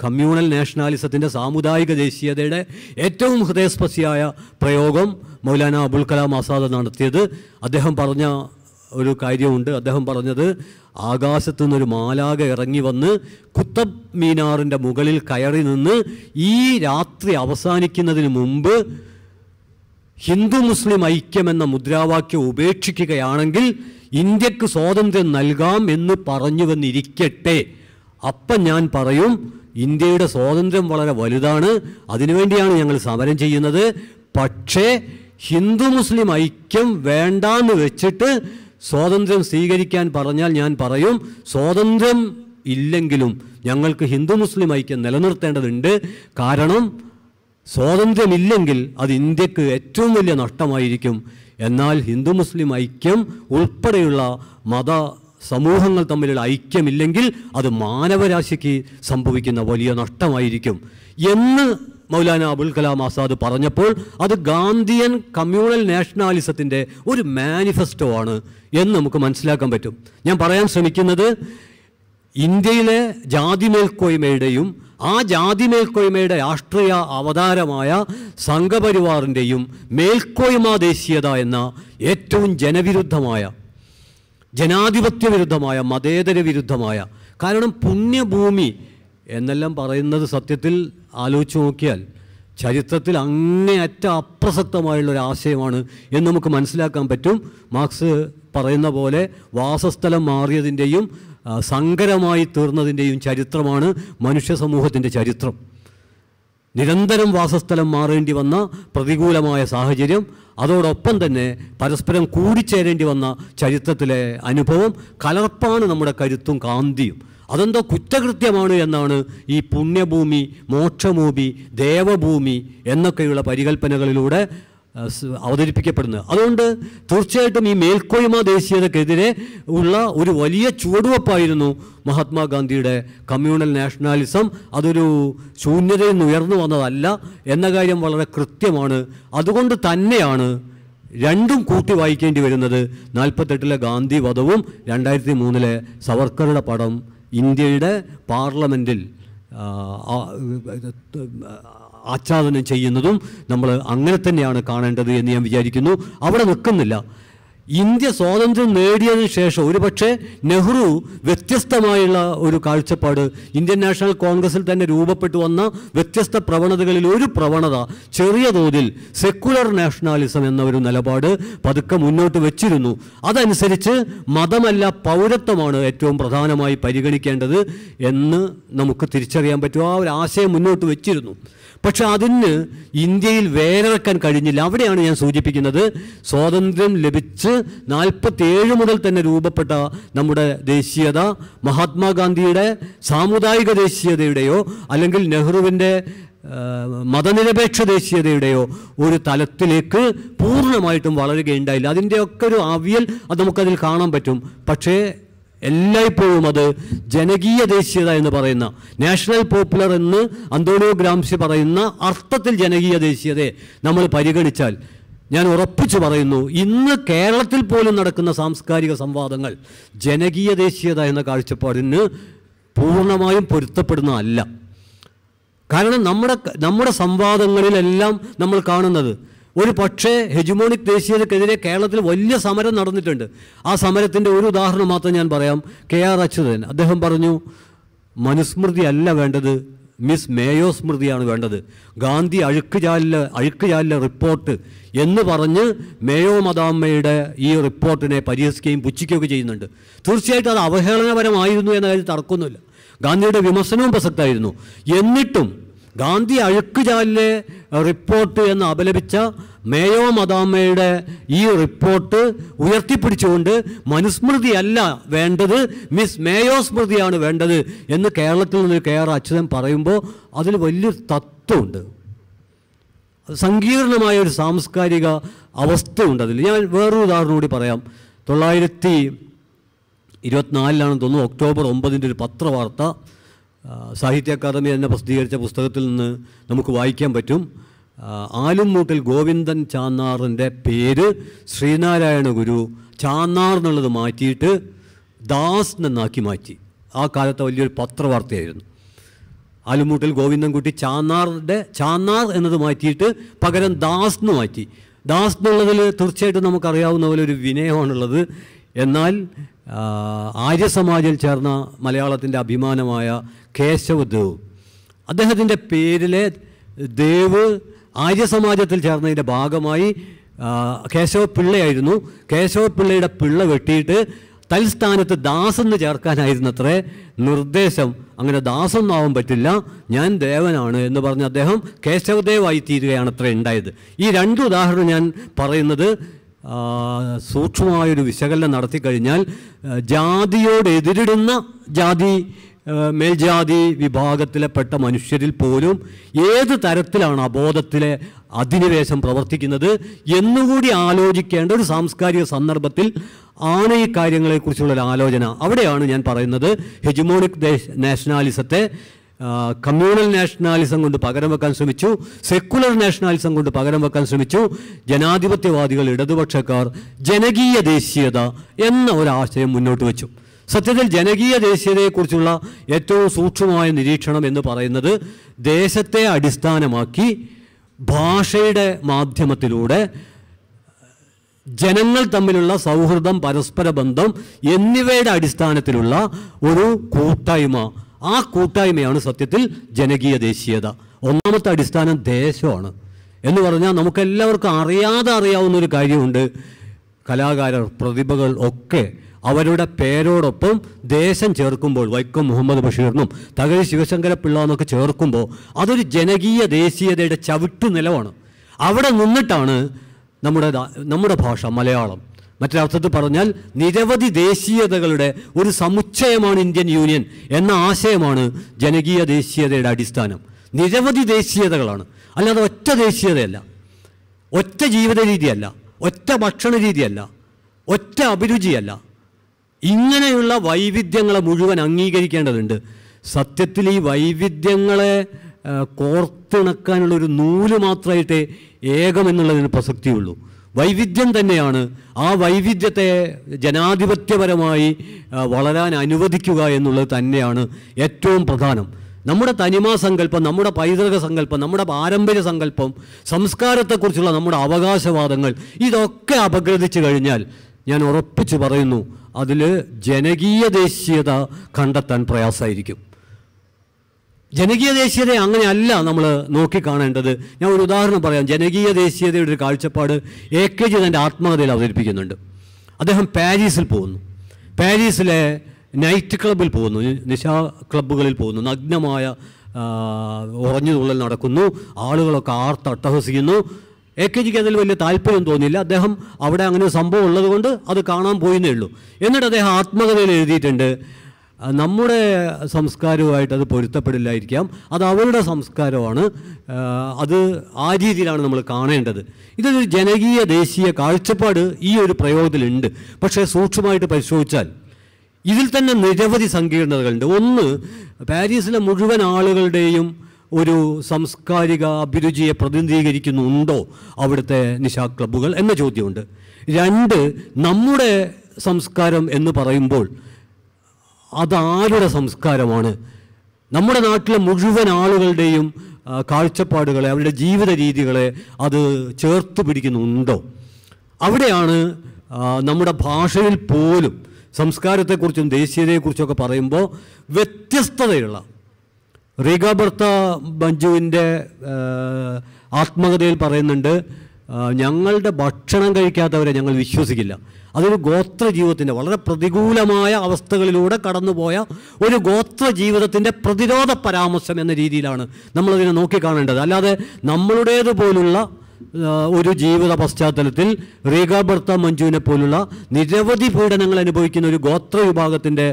കമ്മ്യൂണൽ നാഷണാലിസത്തിൻ്റെ സാമുദായിക ദേശീയതയുടെ ഏറ്റവും ഹൃദയസ്പർശിയായ പ്രയോഗം മൗലാന അബുൽ കലാം ആസാദ് നടത്തിയത് അദ്ദേഹം പറഞ്ഞ ഒരു കാര്യമുണ്ട് അദ്ദേഹം പറഞ്ഞത് ആകാശത്തു നിന്നൊരു മാലാക ഇറങ്ങി വന്ന് കുത്തബ് മീനാറിൻ്റെ മുകളിൽ കയറി നിന്ന് ഈ രാത്രി അവസാനിക്കുന്നതിന് മുമ്പ് ഹിന്ദു മുസ്ലിം ഐക്യമെന്ന മുദ്രാവാക്യം ഉപേക്ഷിക്കുകയാണെങ്കിൽ ഇന്ത്യക്ക് സ്വാതന്ത്ര്യം നൽകാം എന്ന് പറഞ്ഞു വന്നിരിക്കട്ടെ അപ്പം ഞാൻ പറയും ഇന്ത്യയുടെ സ്വാതന്ത്ര്യം വളരെ വലുതാണ് അതിനുവേണ്ടിയാണ് ഞങ്ങൾ സമരം ചെയ്യുന്നത് പക്ഷേ ഹിന്ദു മുസ്ലിം ഐക്യം വേണ്ടാന്ന് വെച്ചിട്ട് സ്വാതന്ത്ര്യം സ്വീകരിക്കാൻ പറഞ്ഞാൽ ഞാൻ പറയും സ്വാതന്ത്ര്യം ഇല്ലെങ്കിലും ഞങ്ങൾക്ക് ഹിന്ദു മുസ്ലിം ഐക്യം നിലനിർത്തേണ്ടതുണ്ട് കാരണം സ്വാതന്ത്ര്യമില്ലെങ്കിൽ അത് ഇന്ത്യക്ക് ഏറ്റവും വലിയ നഷ്ടമായിരിക്കും എന്നാൽ ഹിന്ദു മുസ്ലിം ഐക്യം ഉൾപ്പെടെയുള്ള മത സമൂഹങ്ങൾ തമ്മിലുള്ള ഐക്യമില്ലെങ്കിൽ അത് മാനവരാശിക്ക് സംഭവിക്കുന്ന വലിയ നഷ്ടമായിരിക്കും എന്ന് മൗലാന അബുൽ കലാം ആസാദ് പറഞ്ഞപ്പോൾ അത് ഗാന്ധിയൻ കമ്മ്യൂണൽ നാഷണാലിസത്തിൻ്റെ ഒരു മാനിഫെസ്റ്റോ ആണ് എന്ന് നമുക്ക് മനസ്സിലാക്കാൻ പറ്റും ഞാൻ പറയാൻ ശ്രമിക്കുന്നത് ഇന്ത്യയിലെ ജാതി മേൽക്കോയ്മയുടെയും ആ ജാതി മേൽക്കോയ്മയുടെ രാഷ്ട്രീയ അവതാരമായ സംഘപരിവാറിൻ്റെയും മേൽക്കോയ്മ ദേശീയത എന്ന ഏറ്റവും ജനവിരുദ്ധമായ ജനാധിപത്യ വിരുദ്ധമായ മതേതര വിരുദ്ധമായ കാരണം പുണ്യഭൂമി എന്നെല്ലാം പറയുന്നത് സത്യത്തിൽ ആലോചിച്ച് നോക്കിയാൽ ചരിത്രത്തിൽ അങ്ങേയറ്റ അപ്രസക്തമായുള്ളൊരു ആശയമാണ് എന്ന് നമുക്ക് മനസ്സിലാക്കാൻ പറ്റും മാർക്സ് പറയുന്ന പോലെ വാസസ്ഥലം മാറിയതിൻ്റെയും സങ്കരമായി തീർന്നതിൻ്റെയും ചരിത്രമാണ് മനുഷ്യ സമൂഹത്തിൻ്റെ ചരിത്രം നിരന്തരം വാസസ്ഥലം മാറേണ്ടി വന്ന പ്രതികൂലമായ സാഹചര്യം അതോടൊപ്പം തന്നെ പരസ്പരം കൂടിച്ചേരേണ്ടി വന്ന ചരിത്രത്തിലെ അനുഭവം കലർപ്പാണ് നമ്മുടെ കരുത്തും കാന്തിയും അതെന്തോ കുറ്റകൃത്യമാണ് എന്നാണ് ഈ പുണ്യഭൂമി മോക്ഷഭൂമി ദേവഭൂമി എന്നൊക്കെയുള്ള പരികൽപ്പനകളിലൂടെ അവതരിപ്പിക്കപ്പെടുന്നത് അതുകൊണ്ട് തീർച്ചയായിട്ടും ഈ മേൽക്കോയ്മ ദേശീയതക്കെതിരെ ഉള്ള ഒരു വലിയ ചുവടുവെപ്പായിരുന്നു മഹാത്മാഗാന്ധിയുടെ കമ്മ്യൂണൽ നാഷണാലിസം അതൊരു ശൂന്യതയിൽ നിന്ന് ഉയർന്നു വന്നതല്ല എന്ന കാര്യം വളരെ കൃത്യമാണ് അതുകൊണ്ട് തന്നെയാണ് രണ്ടും കൂട്ടി വായിക്കേണ്ടി വരുന്നത് നാൽപ്പത്തെട്ടിലെ ഗാന്ധി വധവും രണ്ടായിരത്തി മൂന്നിലെ സവർക്കറുടെ പടം ഇന്ത്യയുടെ പാർലമെൻറ്റിൽ ആച്ഛാദനം ചെയ്യുന്നതും നമ്മൾ അങ്ങനെ തന്നെയാണ് കാണേണ്ടത് എന്ന് ഞാൻ വിചാരിക്കുന്നു അവിടെ നിൽക്കുന്നില്ല ഇന്ത്യ സ്വാതന്ത്ര്യം നേടിയതിന് ശേഷം ഒരുപക്ഷെ നെഹ്റു വ്യത്യസ്തമായുള്ള ഒരു കാഴ്ചപ്പാട് ഇന്ത്യൻ നാഷണൽ കോൺഗ്രസിൽ തന്നെ രൂപപ്പെട്ടു വന്ന വ്യത്യസ്ത പ്രവണതകളിൽ ഒരു പ്രവണത ചെറിയ തോതിൽ സെക്കുലർ നാഷണാലിസം എന്ന ഒരു നിലപാട് പതുക്കെ മുന്നോട്ട് വെച്ചിരുന്നു അതനുസരിച്ച് മതമല്ല പൗരത്വമാണ് ഏറ്റവും പ്രധാനമായി പരിഗണിക്കേണ്ടത് എന്ന് നമുക്ക് തിരിച്ചറിയാൻ പറ്റും ആ ഒരു ആശയം മുന്നോട്ട് വെച്ചിരുന്നു പക്ഷെ അതിന് ഇന്ത്യയിൽ വേരറക്കാൻ കഴിഞ്ഞില്ല അവിടെയാണ് ഞാൻ സൂചിപ്പിക്കുന്നത് സ്വാതന്ത്ര്യം ലഭിച്ച് നാൽപ്പത്തേഴ് മുതൽ തന്നെ രൂപപ്പെട്ട നമ്മുടെ ദേശീയത മഹാത്മാഗാന്ധിയുടെ സാമുദായിക ദേശീയതയുടെയോ അല്ലെങ്കിൽ നെഹ്റുവിൻ്റെ മതനിരപേക്ഷ ദേശീയതയുടെയോ ഒരു തലത്തിലേക്ക് പൂർണ്ണമായിട്ടും വളരുകയുണ്ടായില്ല അതിൻ്റെയൊക്കെ ഒരു അവിയൽ അത് നമുക്കതിൽ കാണാൻ പറ്റും പക്ഷേ എല്ലായ്പ്പോഴും അത് ജനകീയ ദേശീയത എന്ന് പറയുന്ന നാഷണൽ പോപ്പുലർ എന്ന് അന്തോണിയോ ഗ്രാംസി പറയുന്ന അർത്ഥത്തിൽ ജനകീയ ദേശീയതയെ നമ്മൾ പരിഗണിച്ചാൽ ഞാൻ ഉറപ്പിച്ചു പറയുന്നു ഇന്ന് കേരളത്തിൽ പോലും നടക്കുന്ന സാംസ്കാരിക സംവാദങ്ങൾ ജനകീയ ദേശീയത എന്ന കാഴ്ചപ്പാടിന് പൂർണ്ണമായും അല്ല കാരണം നമ്മുടെ നമ്മുടെ സംവാദങ്ങളിലെല്ലാം നമ്മൾ കാണുന്നത് ഒരു പക്ഷേ ഹെജുമോണിക് ദേശീയതക്കെതിരെ കേരളത്തിൽ വലിയ സമരം നടന്നിട്ടുണ്ട് ആ സമരത്തിൻ്റെ ഒരു ഉദാഹരണം മാത്രം ഞാൻ പറയാം കെ ആർ അച്യുതൻ അദ്ദേഹം പറഞ്ഞു മനുസ്മൃതി അല്ല വേണ്ടത് മിസ് മേയോ സ്മൃതിയാണ് വേണ്ടത് ഗാന്ധി അഴുക്ക് ചാലില അഴുക്ക് ചാലിലെ റിപ്പോർട്ട് എന്ന് പറഞ്ഞ് മേയോ മദാമ്മയുടെ ഈ റിപ്പോർട്ടിനെ പരിഹസിക്കുകയും പുച്ഛിക്കുകയൊക്കെ ചെയ്യുന്നുണ്ട് തീർച്ചയായിട്ടും അത് അവഹേളനപരമായിരുന്നു എന്ന കാര്യം തർക്കമൊന്നുമില്ല ഗാന്ധിയുടെ വിമർശനവും പ്രസക്തമായിരുന്നു എന്നിട്ടും ഗാന്ധി അഴുക്കുചാലിലെ റിപ്പോർട്ട് എന്ന് അപലപിച്ച മേയോ മദാമ്മയുടെ ഈ റിപ്പോർട്ട് ഉയർത്തിപ്പിടിച്ചുകൊണ്ട് മനുസ്മൃതിയല്ല വേണ്ടത് മിസ് മേയോ സ്മൃതിയാണ് വേണ്ടത് എന്ന് കേരളത്തിൽ നിന്ന് കെ ആർ അച്യുതൻ പറയുമ്പോൾ അതിൽ വലിയൊരു തത്വമുണ്ട് സങ്കീർണമായ ഒരു സാംസ്കാരിക അവസ്ഥയുണ്ട് അതിൽ ഞാൻ വേറൊരു ഉദാഹരണം കൂടി പറയാം തൊള്ളായിരത്തി ഇരുപത്തിനാലിലാണെന്ന് തോന്നുന്നു ഒക്ടോബർ ഒമ്പതിൻ്റെ ഒരു പത്രവാർത്ത സാഹിത്യ അക്കാദമി തന്നെ പ്രസിദ്ധീകരിച്ച പുസ്തകത്തിൽ നിന്ന് നമുക്ക് വായിക്കാൻ പറ്റും ആലുംമൂട്ടിൽ ഗോവിന്ദൻ ചാന്നാറിൻ്റെ പേര് ശ്രീനാരായണ ഗുരു ചാന്നാർ എന്നുള്ളത് മാറ്റിയിട്ട് ദാസ് എന്നാക്കി മാറ്റി ആ കാലത്തെ വലിയൊരു പത്രവാർത്തയായിരുന്നു ആലുമൂട്ടിൽ ഗോവിന്ദൻകുട്ടി ചാന്നാറിൻ്റെ ചാന്നാർ എന്നത് മാറ്റിയിട്ട് പകരം ദാസ് എന്ന് മാറ്റി ദാസ് എന്നുള്ളതിൽ തീർച്ചയായിട്ടും നമുക്കറിയാവുന്ന പോലെ ഒരു വിനയമാണുള്ളത് എന്നാൽ ആര്യസമാജിൽ ചേർന്ന മലയാളത്തിൻ്റെ അഭിമാനമായ കേശവദേവ് അദ്ദേഹത്തിൻ്റെ പേരിലെ ദേവ് ആര്യസമാജത്തിൽ ചേർന്നതിൻ്റെ ഭാഗമായി കേശവ പിള്ളയായിരുന്നു കേശവ പിള്ളയുടെ പിള്ള വെട്ടിയിട്ട് തൽസ്ഥാനത്ത് ദാസെന്ന് ചേർക്കാനായിരുന്നു അത്രേ നിർദ്ദേശം അങ്ങനെ ദാസൊന്നാവാൻ പറ്റില്ല ഞാൻ ദേവനാണ് എന്ന് പറഞ്ഞ് അദ്ദേഹം കേശവദേവായി തീരുകയാണ് അത്രേ ഉണ്ടായത് ഈ രണ്ട് ഉദാഹരണം ഞാൻ പറയുന്നത് സൂക്ഷ്മമായൊരു വിശകലനം നടത്തി കഴിഞ്ഞാൽ ജാതിയോട് എതിരിടുന്ന ജാതി മേൽജാതി വിഭാഗത്തിലെപ്പെട്ട മനുഷ്യരിൽ പോലും ഏത് തരത്തിലാണ് അബോധത്തിലെ അധിനിവേശം പ്രവർത്തിക്കുന്നത് എന്നുകൂടി ആലോചിക്കേണ്ട ഒരു സാംസ്കാരിക സന്ദർഭത്തിൽ ആണ് ഈ കാര്യങ്ങളെക്കുറിച്ചുള്ള ഒരു ആലോചന അവിടെയാണ് ഞാൻ പറയുന്നത് ഹെജിമോണിക് നാഷണാലിസത്തെ കമ്മ്യൂണൽ നാഷണാലിസം കൊണ്ട് പകരം വെക്കാൻ ശ്രമിച്ചു സെക്കുലർ നാഷണാലിസം കൊണ്ട് പകരം വെക്കാൻ ശ്രമിച്ചു ജനാധിപത്യവാദികൾ ഇടതുപക്ഷക്കാർ ജനകീയ ദേശീയത എന്ന ഒരാശയം മുന്നോട്ട് വെച്ചു സത്യത്തിൽ ജനകീയ ദേശീയതയെക്കുറിച്ചുള്ള ഏറ്റവും സൂക്ഷ്മമായ നിരീക്ഷണം എന്ന് പറയുന്നത് ദേശത്തെ അടിസ്ഥാനമാക്കി ഭാഷയുടെ മാധ്യമത്തിലൂടെ ജനങ്ങൾ തമ്മിലുള്ള സൗഹൃദം പരസ്പര ബന്ധം എന്നിവയുടെ അടിസ്ഥാനത്തിലുള്ള ഒരു കൂട്ടായ്മ ആ കൂട്ടായ്മയാണ് സത്യത്തിൽ ജനകീയ ദേശീയത ഒന്നാമത്തെ അടിസ്ഥാനം ദേശമാണ് എന്ന് പറഞ്ഞാൽ നമുക്കെല്ലാവർക്കും അറിയാതെ അറിയാവുന്ന ഒരു കാര്യമുണ്ട് കലാകാരർ പ്രതിഭകൾ ഒക്കെ അവരുടെ പേരോടൊപ്പം ദേശം ചേർക്കുമ്പോൾ വൈക്കം മുഹമ്മദ് ബഷീറിനും തകഴി ശിവശങ്കര പിള്ള എന്നൊക്കെ ചേർക്കുമ്പോൾ അതൊരു ജനകീയ ദേശീയതയുടെ ചവിട്ടു നിലവാണ് അവിടെ നിന്നിട്ടാണ് നമ്മുടെ നമ്മുടെ ഭാഷ മലയാളം മറ്റൊരർത്ഥത്തിൽ പറഞ്ഞാൽ നിരവധി ദേശീയതകളുടെ ഒരു സമുച്ചയമാണ് ഇന്ത്യൻ യൂണിയൻ എന്ന ആശയമാണ് ജനകീയ ദേശീയതയുടെ അടിസ്ഥാനം നിരവധി ദേശീയതകളാണ് അല്ലാതെ ഒറ്റ ദേശീയതയല്ല ഒറ്റ ജീവിത രീതിയല്ല ഒറ്റ ഭക്ഷണ രീതിയല്ല ഒറ്റ അഭിരുചിയല്ല ഇങ്ങനെയുള്ള വൈവിധ്യങ്ങളെ മുഴുവൻ അംഗീകരിക്കേണ്ടതുണ്ട് സത്യത്തിൽ ഈ വൈവിധ്യങ്ങളെ കോർത്തിണക്കാനുള്ള ഒരു നൂല് മാത്രമായിട്ടേ ഏകമെന്നുള്ളതിന് പ്രസക്തിയുള്ളൂ വൈവിധ്യം തന്നെയാണ് ആ വൈവിധ്യത്തെ ജനാധിപത്യപരമായി വളരാൻ അനുവദിക്കുക എന്നുള്ളത് തന്നെയാണ് ഏറ്റവും പ്രധാനം നമ്മുടെ തനിമാ സങ്കല്പം നമ്മുടെ പൈതൃക സങ്കല്പം നമ്മുടെ പാരമ്പര്യ സങ്കല്പം സംസ്കാരത്തെക്കുറിച്ചുള്ള നമ്മുടെ അവകാശവാദങ്ങൾ ഇതൊക്കെ അപഗ്രഥിച്ചു കഴിഞ്ഞാൽ ഞാൻ ഉറപ്പിച്ചു പറയുന്നു അതിൽ ജനകീയ ദേശീയത കണ്ടെത്താൻ പ്രയാസമായിരിക്കും ജനകീയ ദേശീയതയെ അങ്ങനെയല്ല നമ്മൾ നോക്കിക്കാണേണ്ടത് ഞാൻ ഒരു ഉദാഹരണം പറയാം ജനകീയ ദേശീയതയുടെ ഒരു കാഴ്ചപ്പാട് എ കെ ജി തൻ്റെ ആത്മകഥയിൽ അവതരിപ്പിക്കുന്നുണ്ട് അദ്ദേഹം പാരീസിൽ പോകുന്നു പാരീസിലെ നൈറ്റ് ക്ലബിൽ പോകുന്നു നിശാ ക്ലബ്ബുകളിൽ പോകുന്നു നഗ്നമായ ഉറഞ്ഞു തുള്ളൽ നടക്കുന്നു ആളുകളൊക്കെ ആർത്ത് അട്ടഹസിക്കുന്നു എ കെ ജിക്ക് അതിൽ വലിയ താല്പര്യം തോന്നിയില്ല അദ്ദേഹം അവിടെ അങ്ങനെ സംഭവം ഉള്ളതുകൊണ്ട് അത് കാണാൻ പോയിന്നേ ഉള്ളൂ എന്നിട്ട് അദ്ദേഹം ആത്മകഥയിൽ എഴുതിയിട്ടുണ്ട് നമ്മുടെ സംസ്കാരവുമായിട്ട് അത് പൊരുത്തപ്പെടില്ലായിരിക്കാം അത് അവരുടെ സംസ്കാരമാണ് അത് ആ രീതിയിലാണ് നമ്മൾ കാണേണ്ടത് ഇതൊരു ജനകീയ ദേശീയ കാഴ്ചപ്പാട് ഈ ഒരു പ്രയോഗത്തിലുണ്ട് പക്ഷേ സൂക്ഷ്മമായിട്ട് പരിശോധിച്ചാൽ ഇതിൽ തന്നെ നിരവധി സങ്കീർണതകളുണ്ട് ഒന്ന് പാരീസിലെ മുഴുവൻ ആളുകളുടെയും ഒരു സാംസ്കാരിക അഭിരുചിയെ പ്രതിനിധീകരിക്കുന്നുണ്ടോ അവിടുത്തെ നിശാ ക്ലബ്ബുകൾ എന്ന ചോദ്യമുണ്ട് രണ്ട് നമ്മുടെ സംസ്കാരം എന്ന് പറയുമ്പോൾ അതാരുടെ സംസ്കാരമാണ് നമ്മുടെ നാട്ടിലെ മുഴുവൻ ആളുകളുടെയും കാഴ്ചപ്പാടുകളെ അവരുടെ ജീവിത രീതികളെ അത് ചേർത്ത് പിടിക്കുന്നുണ്ടോ അവിടെയാണ് നമ്മുടെ ഭാഷയിൽ പോലും സംസ്കാരത്തെക്കുറിച്ചും ദേശീയതയെക്കുറിച്ചൊക്കെ പറയുമ്പോൾ വ്യത്യസ്തതയുള്ള റീഗാബർത്ത ബഞ്ജുവിൻ്റെ ആത്മകഥയിൽ പറയുന്നുണ്ട് ഞങ്ങളുടെ ഭക്ഷണം കഴിക്കാത്തവരെ ഞങ്ങൾ വിശ്വസിക്കില്ല അതൊരു ഗോത്ര ജീവിതത്തിൻ്റെ വളരെ പ്രതികൂലമായ അവസ്ഥകളിലൂടെ കടന്നുപോയ ഒരു ഗോത്ര ജീവിതത്തിൻ്റെ പ്രതിരോധ പരാമർശം എന്ന രീതിയിലാണ് നമ്മളതിനെ നോക്കിക്കാണേണ്ടത് അല്ലാതെ നമ്മളുടേതുപോലുള്ള ഒരു ജീവിത പശ്ചാത്തലത്തിൽ റീഗാബർത്ത മഞ്ജുവിനെ പോലുള്ള നിരവധി പീഡനങ്ങൾ അനുഭവിക്കുന്ന ഒരു ഗോത്ര വിഭാഗത്തിൻ്റെ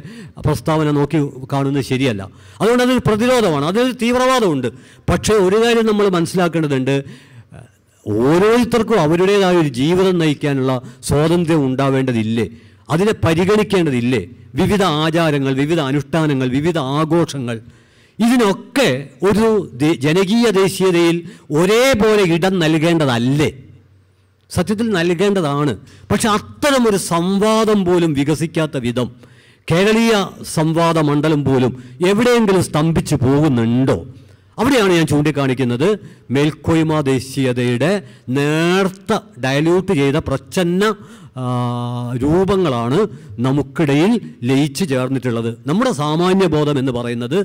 പ്രസ്താവന നോക്കി കാണുന്നത് ശരിയല്ല അതുകൊണ്ട് അതൊരു പ്രതിരോധമാണ് അതൊരു തീവ്രവാദമുണ്ട് പക്ഷേ ഒരു കാര്യം നമ്മൾ മനസ്സിലാക്കേണ്ടതുണ്ട് ഓരോരുത്തർക്കും അവരുടേതായ ഒരു ജീവിതം നയിക്കാനുള്ള സ്വാതന്ത്ര്യം ഉണ്ടാവേണ്ടതില്ലേ അതിനെ പരിഗണിക്കേണ്ടതില്ലേ വിവിധ ആചാരങ്ങൾ വിവിധ അനുഷ്ഠാനങ്ങൾ വിവിധ ആഘോഷങ്ങൾ ഇതിനൊക്കെ ഒരു ജനകീയ ദേശീയതയിൽ ഒരേപോലെ ഇടം നൽകേണ്ടതല്ലേ സത്യത്തിൽ നൽകേണ്ടതാണ് പക്ഷെ അത്തരമൊരു സംവാദം പോലും വികസിക്കാത്ത വിധം കേരളീയ സംവാദ മണ്ഡലം പോലും എവിടെയെങ്കിലും സ്തംഭിച്ചു പോകുന്നുണ്ടോ അവിടെയാണ് ഞാൻ ചൂണ്ടിക്കാണിക്കുന്നത് മേൽക്കോയ്മ ദേശീയതയുടെ നേർത്ത ഡയലൂട്ട് ചെയ്ത പ്രച്ഛന്ന രൂപങ്ങളാണ് നമുക്കിടയിൽ ലയിച്ചു ചേർന്നിട്ടുള്ളത് നമ്മുടെ ബോധം എന്ന് പറയുന്നത്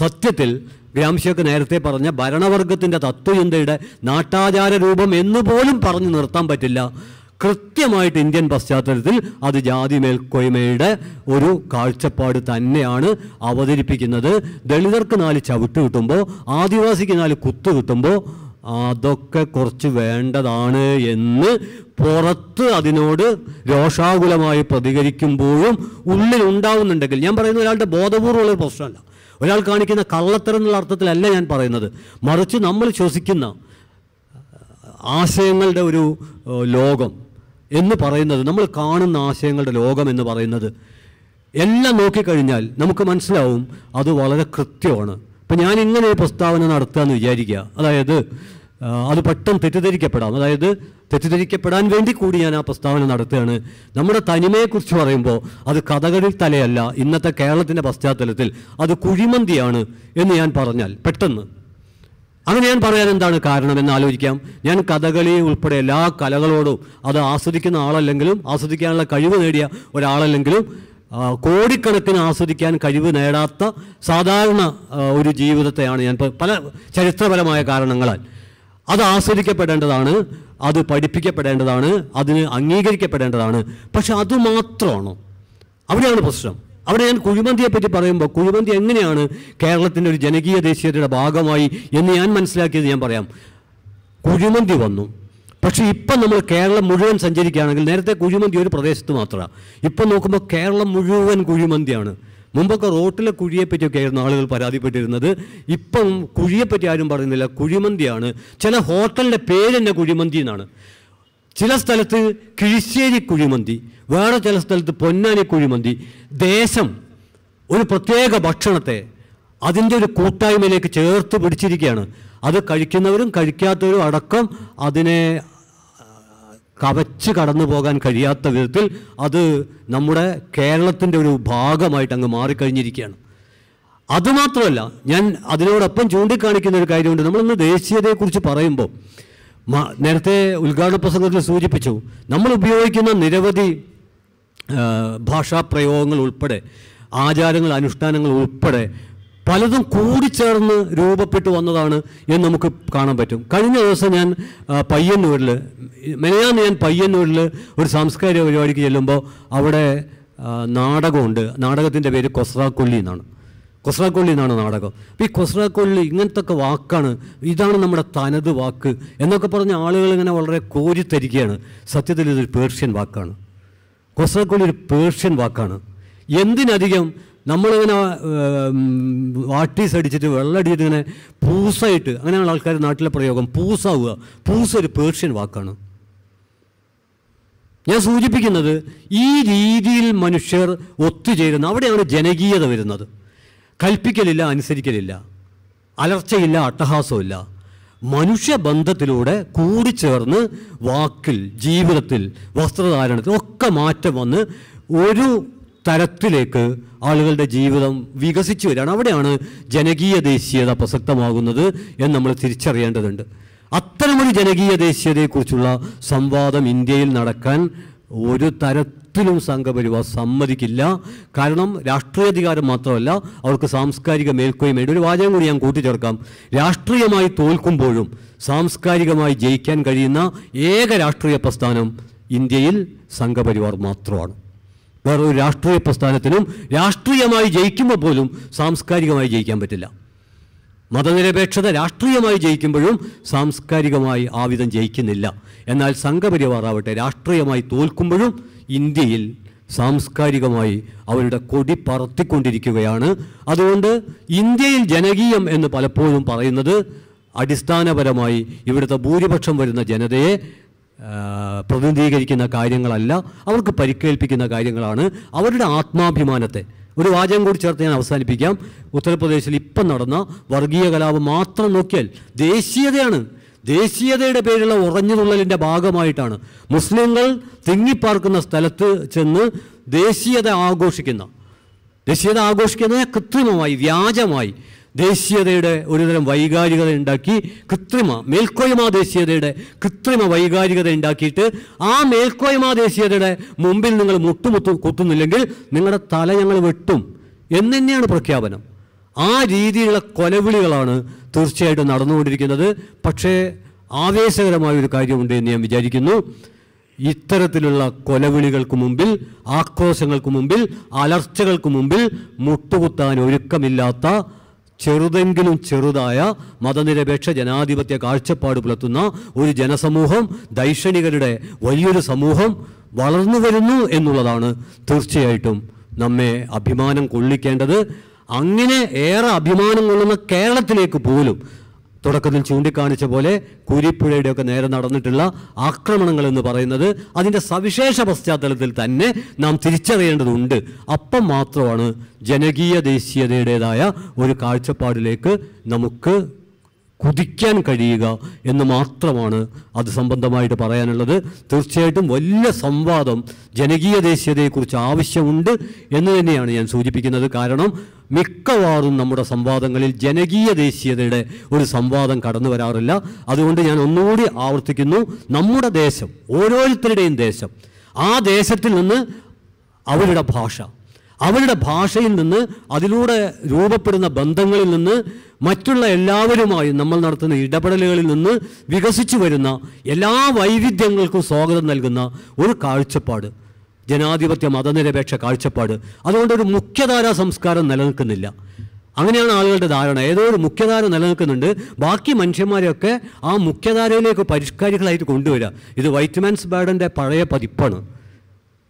സത്യത്തിൽ ഗ്രാംശിയൊക്കെ നേരത്തെ പറഞ്ഞ ഭരണവർഗത്തിൻ്റെ തത്വചിന്തയുടെ നാട്ടാചാര രൂപം എന്ന് പോലും പറഞ്ഞു നിർത്താൻ പറ്റില്ല കൃത്യമായിട്ട് ഇന്ത്യൻ പശ്ചാത്തലത്തിൽ അത് ജാതി മേൽക്കോയ്മയുടെ ഒരു കാഴ്ചപ്പാട് തന്നെയാണ് അവതരിപ്പിക്കുന്നത് ദളിതർക്ക് നാല് ചവിട്ട് കിട്ടുമ്പോൾ ആദിവാസിക്ക് നാല് കുത്ത് കിട്ടുമ്പോൾ അതൊക്കെ കുറച്ച് വേണ്ടതാണ് എന്ന് പുറത്ത് അതിനോട് രോഷാകുലമായി പ്രതികരിക്കുമ്പോഴും ഉള്ളിൽ ഉണ്ടാവുന്നുണ്ടെങ്കിൽ ഞാൻ പറയുന്ന ഒരാളുടെ ബോധപൂർവമുള്ള ഒരു പ്രശ്നമല്ല ഒരാൾ കാണിക്കുന്ന കള്ളത്തരം എന്നുള്ള അർത്ഥത്തിലല്ല ഞാൻ പറയുന്നത് മറിച്ച് നമ്മൾ ശ്വസിക്കുന്ന ആശയങ്ങളുടെ ഒരു ലോകം എന്ന് പറയുന്നത് നമ്മൾ കാണുന്ന ആശയങ്ങളുടെ ലോകം എന്ന് പറയുന്നത് എല്ലാം നോക്കിക്കഴിഞ്ഞാൽ നമുക്ക് മനസ്സിലാവും അത് വളരെ കൃത്യമാണ് ഇപ്പം ഞാൻ ഇങ്ങനെ ഒരു പ്രസ്താവന നടത്തുകയെന്ന് വിചാരിക്കുക അതായത് അത് പെട്ടെന്ന് തെറ്റിദ്ധരിക്കപ്പെടാം അതായത് തെറ്റിദ്ധരിക്കപ്പെടാൻ വേണ്ടി കൂടി ഞാൻ ആ പ്രസ്താവന നടത്തുകയാണ് നമ്മുടെ തനിമയെക്കുറിച്ച് പറയുമ്പോൾ അത് കഥകളിൽ തലയല്ല ഇന്നത്തെ കേരളത്തിൻ്റെ പശ്ചാത്തലത്തിൽ അത് കുഴിമന്തിയാണ് എന്ന് ഞാൻ പറഞ്ഞാൽ പെട്ടെന്ന് അങ്ങനെ ഞാൻ പറയാൻ എന്താണ് കാരണം എന്ന് ആലോചിക്കാം ഞാൻ കഥകളി ഉൾപ്പെടെ എല്ലാ കലകളോടും അത് ആസ്വദിക്കുന്ന ആളല്ലെങ്കിലും ആസ്വദിക്കാനുള്ള കഴിവ് നേടിയ ഒരാളല്ലെങ്കിലും കോടിക്കണക്കിന് ആസ്വദിക്കാൻ കഴിവ് നേടാത്ത സാധാരണ ഒരു ജീവിതത്തെയാണ് ഞാൻ പല ചരിത്രപരമായ കാരണങ്ങളാൽ അത് ആസ്വദിക്കപ്പെടേണ്ടതാണ് അത് പഠിപ്പിക്കപ്പെടേണ്ടതാണ് അതിന് അംഗീകരിക്കപ്പെടേണ്ടതാണ് പക്ഷെ അതുമാത്രമാണോ അവിടെയാണ് പ്രശ്നം അവിടെ ഞാൻ കുഴിമന്തിയെപ്പറ്റി പറയുമ്പോൾ കുഴിമന്തി എങ്ങനെയാണ് കേരളത്തിൻ്റെ ഒരു ജനകീയ ദേശീയതയുടെ ഭാഗമായി എന്ന് ഞാൻ മനസ്സിലാക്കിയത് ഞാൻ പറയാം കുഴിമന്തി വന്നു പക്ഷേ ഇപ്പം നമ്മൾ കേരളം മുഴുവൻ സഞ്ചരിക്കുകയാണെങ്കിൽ നേരത്തെ കുഴിമന്തി ഒരു പ്രദേശത്ത് മാത്രമാണ് ഇപ്പം നോക്കുമ്പോൾ കേരളം മുഴുവൻ കുഴിമന്തിയാണ് മുമ്പൊക്കെ റോട്ടിലെ കുഴിയെപ്പറ്റിയൊക്കെ ആയിരുന്നു ആളുകൾ പരാതിപ്പെട്ടിരുന്നത് ഇപ്പം കുഴിയെപ്പറ്റി ആരും പറയുന്നില്ല കുഴിമന്തിയാണ് ചില ഹോട്ടലിൻ്റെ പേര് തന്നെ കുഴിമന്തി എന്നാണ് ചില സ്ഥലത്ത് കിഴിശ്ശേരി കുഴിമന്തി വേറെ ചില സ്ഥലത്ത് പൊന്നാനി കുഴിമന്തി ദേശം ഒരു പ്രത്യേക ഭക്ഷണത്തെ അതിൻ്റെ ഒരു കൂട്ടായ്മയിലേക്ക് ചേർത്ത് പിടിച്ചിരിക്കുകയാണ് അത് കഴിക്കുന്നവരും കഴിക്കാത്തവരും അടക്കം അതിനെ കവച്ച് കടന്നു പോകാൻ കഴിയാത്ത വിധത്തിൽ അത് നമ്മുടെ കേരളത്തിൻ്റെ ഒരു ഭാഗമായിട്ട് അങ്ങ് മാറിക്കഴിഞ്ഞിരിക്കുകയാണ് അതുമാത്രമല്ല ഞാൻ അതിനോടൊപ്പം ചൂണ്ടിക്കാണിക്കുന്ന ഒരു കാര്യമുണ്ട് നമ്മളിന്ന് ദേശീയതയെക്കുറിച്ച് പറയുമ്പോൾ നേരത്തെ ഉദ്ഘാടന പ്രസംഗത്തിൽ സൂചിപ്പിച്ചു നമ്മൾ ഉപയോഗിക്കുന്ന നിരവധി ഭാഷാപ്രയോഗങ്ങൾ ഉൾപ്പെടെ ആചാരങ്ങൾ അനുഷ്ഠാനങ്ങൾ ഉൾപ്പെടെ പലതും കൂടിച്ചേർന്ന് രൂപപ്പെട്ടു വന്നതാണ് എന്ന് നമുക്ക് കാണാൻ പറ്റും കഴിഞ്ഞ ദിവസം ഞാൻ പയ്യന്നൂരിൽ മെനയാന്ന് ഞാൻ പയ്യന്നൂരിൽ ഒരു സാംസ്കാരിക പരിപാടിക്ക് ചെല്ലുമ്പോൾ അവിടെ നാടകമുണ്ട് നാടകത്തിൻ്റെ പേര് കൊസ്രാക്കൊല്ലി എന്നാണ് കൊസ്രാക്കൊള്ളി എന്നാണ് നാടകം ഈ കൊസ്രാക്കൊള്ളി ഇങ്ങനത്തെ ഒക്കെ വാക്കാണ് ഇതാണ് നമ്മുടെ തനത് വാക്ക് എന്നൊക്കെ പറഞ്ഞ ആളുകൾ ഇങ്ങനെ വളരെ കോരിത്തരികയാണ് സത്യത്തിൽ ഇതൊരു പേർഷ്യൻ വാക്കാണ് കൊസ്രാക്കൊള്ളി ഒരു പേർഷ്യൻ വാക്കാണ് എന്തിനധികം നമ്മളിങ്ങനെ വാട്ടീസ് അടിച്ചിട്ട് വെള്ളമടിച്ചിട്ട് ഇങ്ങനെ പൂസായിട്ട് അങ്ങനെയാണ് ആൾക്കാർ നാട്ടിലെ പ്രയോഗം പൂസാവുക പൂസ ഒരു പേർഷ്യൻ വാക്കാണ് ഞാൻ സൂചിപ്പിക്കുന്നത് ഈ രീതിയിൽ മനുഷ്യർ ഒത്തുചേരുന്ന അവിടെയാണ് ജനകീയത വരുന്നത് കൽപ്പിക്കലില്ല അനുസരിക്കലില്ല അലർച്ചയില്ല അട്ടഹാസമില്ല മനുഷ്യബന്ധത്തിലൂടെ കൂടിച്ചേർന്ന് വാക്കിൽ ജീവിതത്തിൽ വസ്ത്രധാരണത്തിൽ ഒക്കെ മാറ്റം വന്ന് ഒരു തരത്തിലേക്ക് ആളുകളുടെ ജീവിതം വികസിച്ചു വരികയാണ് അവിടെയാണ് ജനകീയ ദേശീയത പ്രസക്തമാകുന്നത് എന്ന് നമ്മൾ തിരിച്ചറിയേണ്ടതുണ്ട് അത്തരമൊരു ജനകീയ ദേശീയതയെക്കുറിച്ചുള്ള സംവാദം ഇന്ത്യയിൽ നടക്കാൻ ഒരു തര ഒരിക്കലും സംഘപരിവാർ സമ്മതിക്കില്ല കാരണം രാഷ്ട്രീയാധികാരം മാത്രമല്ല അവർക്ക് സാംസ്കാരിക മേൽക്കോയ്മയുണ്ട് ഒരു വാചകം കൂടി ഞാൻ കൂട്ടിച്ചേർക്കാം രാഷ്ട്രീയമായി തോൽക്കുമ്പോഴും സാംസ്കാരികമായി ജയിക്കാൻ കഴിയുന്ന ഏക രാഷ്ട്രീയ പ്രസ്ഥാനം ഇന്ത്യയിൽ സംഘപരിവാർ മാത്രമാണ് വേറെ ഒരു രാഷ്ട്രീയ പ്രസ്ഥാനത്തിനും രാഷ്ട്രീയമായി ജയിക്കുമ്പോൾ പോലും സാംസ്കാരികമായി ജയിക്കാൻ പറ്റില്ല മതനിരപേക്ഷത രാഷ്ട്രീയമായി ജയിക്കുമ്പോഴും സാംസ്കാരികമായി ആവിധം ജയിക്കുന്നില്ല എന്നാൽ ആവട്ടെ രാഷ്ട്രീയമായി തോൽക്കുമ്പോഴും ഇന്ത്യയിൽ സാംസ്കാരികമായി അവരുടെ കൊടി പറത്തിക്കൊണ്ടിരിക്കുകയാണ് അതുകൊണ്ട് ഇന്ത്യയിൽ ജനകീയം എന്ന് പലപ്പോഴും പറയുന്നത് അടിസ്ഥാനപരമായി ഇവിടുത്തെ ഭൂരിപക്ഷം വരുന്ന ജനതയെ പ്രതിനിധീകരിക്കുന്ന കാര്യങ്ങളല്ല അവർക്ക് പരിക്കേൽപ്പിക്കുന്ന കാര്യങ്ങളാണ് അവരുടെ ആത്മാഭിമാനത്തെ ഒരു വാചകം കൂടി ചേർത്ത് ഞാൻ അവസാനിപ്പിക്കാം ഉത്തർപ്രദേശിൽ ഇപ്പം നടന്ന വർഗീയ കലാപം മാത്രം നോക്കിയാൽ ദേശീയതയാണ് ദേശീയതയുടെ പേരിലുള്ള ഉറഞ്ഞുതുള്ളലിൻ്റെ ഭാഗമായിട്ടാണ് മുസ്ലിങ്ങൾ തിങ്ങിപ്പാർക്കുന്ന സ്ഥലത്ത് ചെന്ന് ദേശീയത ആഘോഷിക്കുന്ന ദേശീയത ആഘോഷിക്കുന്നത് കൃത്രിമമായി വ്യാജമായി ദേശീയതയുടെ ഒരുതരം വൈകാരികത ഉണ്ടാക്കി കൃത്രിമ മേൽക്കോയ്മ ദേശീയതയുടെ കൃത്രിമ വൈകാരികത ഉണ്ടാക്കിയിട്ട് ആ മേൽക്കോയ്മ ദേശീയതയുടെ മുമ്പിൽ നിങ്ങൾ മുട്ടുമുത്തു കുത്തുന്നില്ലെങ്കിൽ നിങ്ങളുടെ തല ഞങ്ങൾ വെട്ടും എന്നു തന്നെയാണ് പ്രഖ്യാപനം ആ രീതിയിലുള്ള കൊലവിളികളാണ് തീർച്ചയായിട്ടും നടന്നുകൊണ്ടിരിക്കുന്നത് പക്ഷേ ആവേശകരമായ ഒരു കാര്യമുണ്ട് എന്ന് ഞാൻ വിചാരിക്കുന്നു ഇത്തരത്തിലുള്ള കൊലവിളികൾക്ക് മുമ്പിൽ ആക്രോശങ്ങൾക്ക് മുമ്പിൽ അലർച്ചകൾക്ക് മുമ്പിൽ മുട്ടുകുത്താൻ ഒരുക്കമില്ലാത്ത ചെറുതെങ്കിലും ചെറുതായ മതനിരപേക്ഷ ജനാധിപത്യ കാഴ്ചപ്പാട് പുലർത്തുന്ന ഒരു ജനസമൂഹം ദൈക്ഷണികരുടെ വലിയൊരു സമൂഹം വളർന്നു വരുന്നു എന്നുള്ളതാണ് തീർച്ചയായിട്ടും നമ്മെ അഭിമാനം കൊള്ളിക്കേണ്ടത് അങ്ങനെ ഏറെ അഭിമാനം കൊള്ളുന്ന കേരളത്തിലേക്ക് പോലും തുടക്കത്തിൽ ചൂണ്ടിക്കാണിച്ച പോലെ കുരിപ്പുഴയുടെയൊക്കെ നേരെ നടന്നിട്ടുള്ള ആക്രമണങ്ങൾ എന്ന് പറയുന്നത് അതിൻ്റെ സവിശേഷ പശ്ചാത്തലത്തിൽ തന്നെ നാം തിരിച്ചറിയേണ്ടതുണ്ട് അപ്പം മാത്രമാണ് ജനകീയ ദേശീയതയുടേതായ ഒരു കാഴ്ചപ്പാടിലേക്ക് നമുക്ക് കുതിക്കാൻ കഴിയുക എന്ന് മാത്രമാണ് അത് സംബന്ധമായിട്ട് പറയാനുള്ളത് തീർച്ചയായിട്ടും വലിയ സംവാദം ജനകീയ ദേശീയതയെക്കുറിച്ച് ആവശ്യമുണ്ട് എന്ന് തന്നെയാണ് ഞാൻ സൂചിപ്പിക്കുന്നത് കാരണം മിക്കവാറും നമ്മുടെ സംവാദങ്ങളിൽ ജനകീയ ദേശീയതയുടെ ഒരു സംവാദം കടന്നു വരാറില്ല അതുകൊണ്ട് ഞാൻ ഒന്നുകൂടി ആവർത്തിക്കുന്നു നമ്മുടെ ദേശം ഓരോരുത്തരുടെയും ദേശം ആ ദേശത്തിൽ നിന്ന് അവരുടെ ഭാഷ അവരുടെ ഭാഷയിൽ നിന്ന് അതിലൂടെ രൂപപ്പെടുന്ന ബന്ധങ്ങളിൽ നിന്ന് മറ്റുള്ള എല്ലാവരുമായും നമ്മൾ നടത്തുന്ന ഇടപെടലുകളിൽ നിന്ന് വികസിച്ചു വരുന്ന എല്ലാ വൈവിധ്യങ്ങൾക്കും സ്വാഗതം നൽകുന്ന ഒരു കാഴ്ചപ്പാട് ജനാധിപത്യ മതനിരപേക്ഷ കാഴ്ചപ്പാട് അതുകൊണ്ട് ഒരു മുഖ്യധാര സംസ്കാരം നിലനിൽക്കുന്നില്ല അങ്ങനെയാണ് ആളുകളുടെ ധാരണ ഏതോ ഒരു മുഖ്യധാര നിലനിൽക്കുന്നുണ്ട് ബാക്കി മനുഷ്യന്മാരെയൊക്കെ ആ മുഖ്യധാരയിലേക്ക് പരിഷ്കാരികളായിട്ട് കൊണ്ടുവരിക ഇത് വൈറ്റ്മാൻസ് ബാഡൻ്റെ പഴയ പതിപ്പാണ്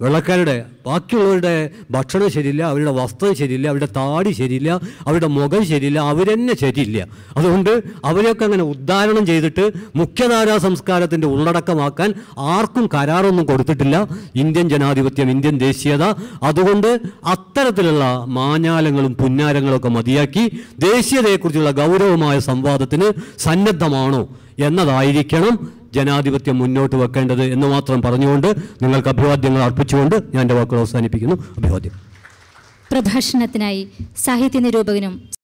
വെള്ളക്കാരുടെ ബാക്കിയുള്ളവരുടെ ഭക്ഷണം ശരിയില്ല അവരുടെ വസ്ത്രം ശരിയില്ല അവരുടെ താടി ശരിയില്ല അവരുടെ മുഖം ശരിയില്ല അവരെന്നെ ശരിയില്ല അതുകൊണ്ട് അവരെയൊക്കെ അങ്ങനെ ഉദ്ധാരണം ചെയ്തിട്ട് മുഖ്യധാരാ സംസ്കാരത്തിൻ്റെ ഉള്ളടക്കമാക്കാൻ ആർക്കും കരാറൊന്നും കൊടുത്തിട്ടില്ല ഇന്ത്യൻ ജനാധിപത്യം ഇന്ത്യൻ ദേശീയത അതുകൊണ്ട് അത്തരത്തിലുള്ള മാഞ്ഞാലങ്ങളും പുന്നാരങ്ങളും ഒക്കെ മതിയാക്കി ദേശീയതയെക്കുറിച്ചുള്ള ഗൗരവമായ സംവാദത്തിന് സന്നദ്ധമാണോ എന്നതായിരിക്കണം ജനാധിപത്യം മുന്നോട്ട് വെക്കേണ്ടത് എന്ന് മാത്രം പറഞ്ഞുകൊണ്ട് നിങ്ങൾക്ക് അഭിവാദ്യങ്ങൾ അർപ്പിച്ചുകൊണ്ട് ഞാൻ എൻ്റെ വാക്കുകൾ അവസാനിപ്പിക്കുന്നു അഭിവാദ്യം പ്രഭാഷണത്തിനായി സാഹിത്യ നിരൂപകനും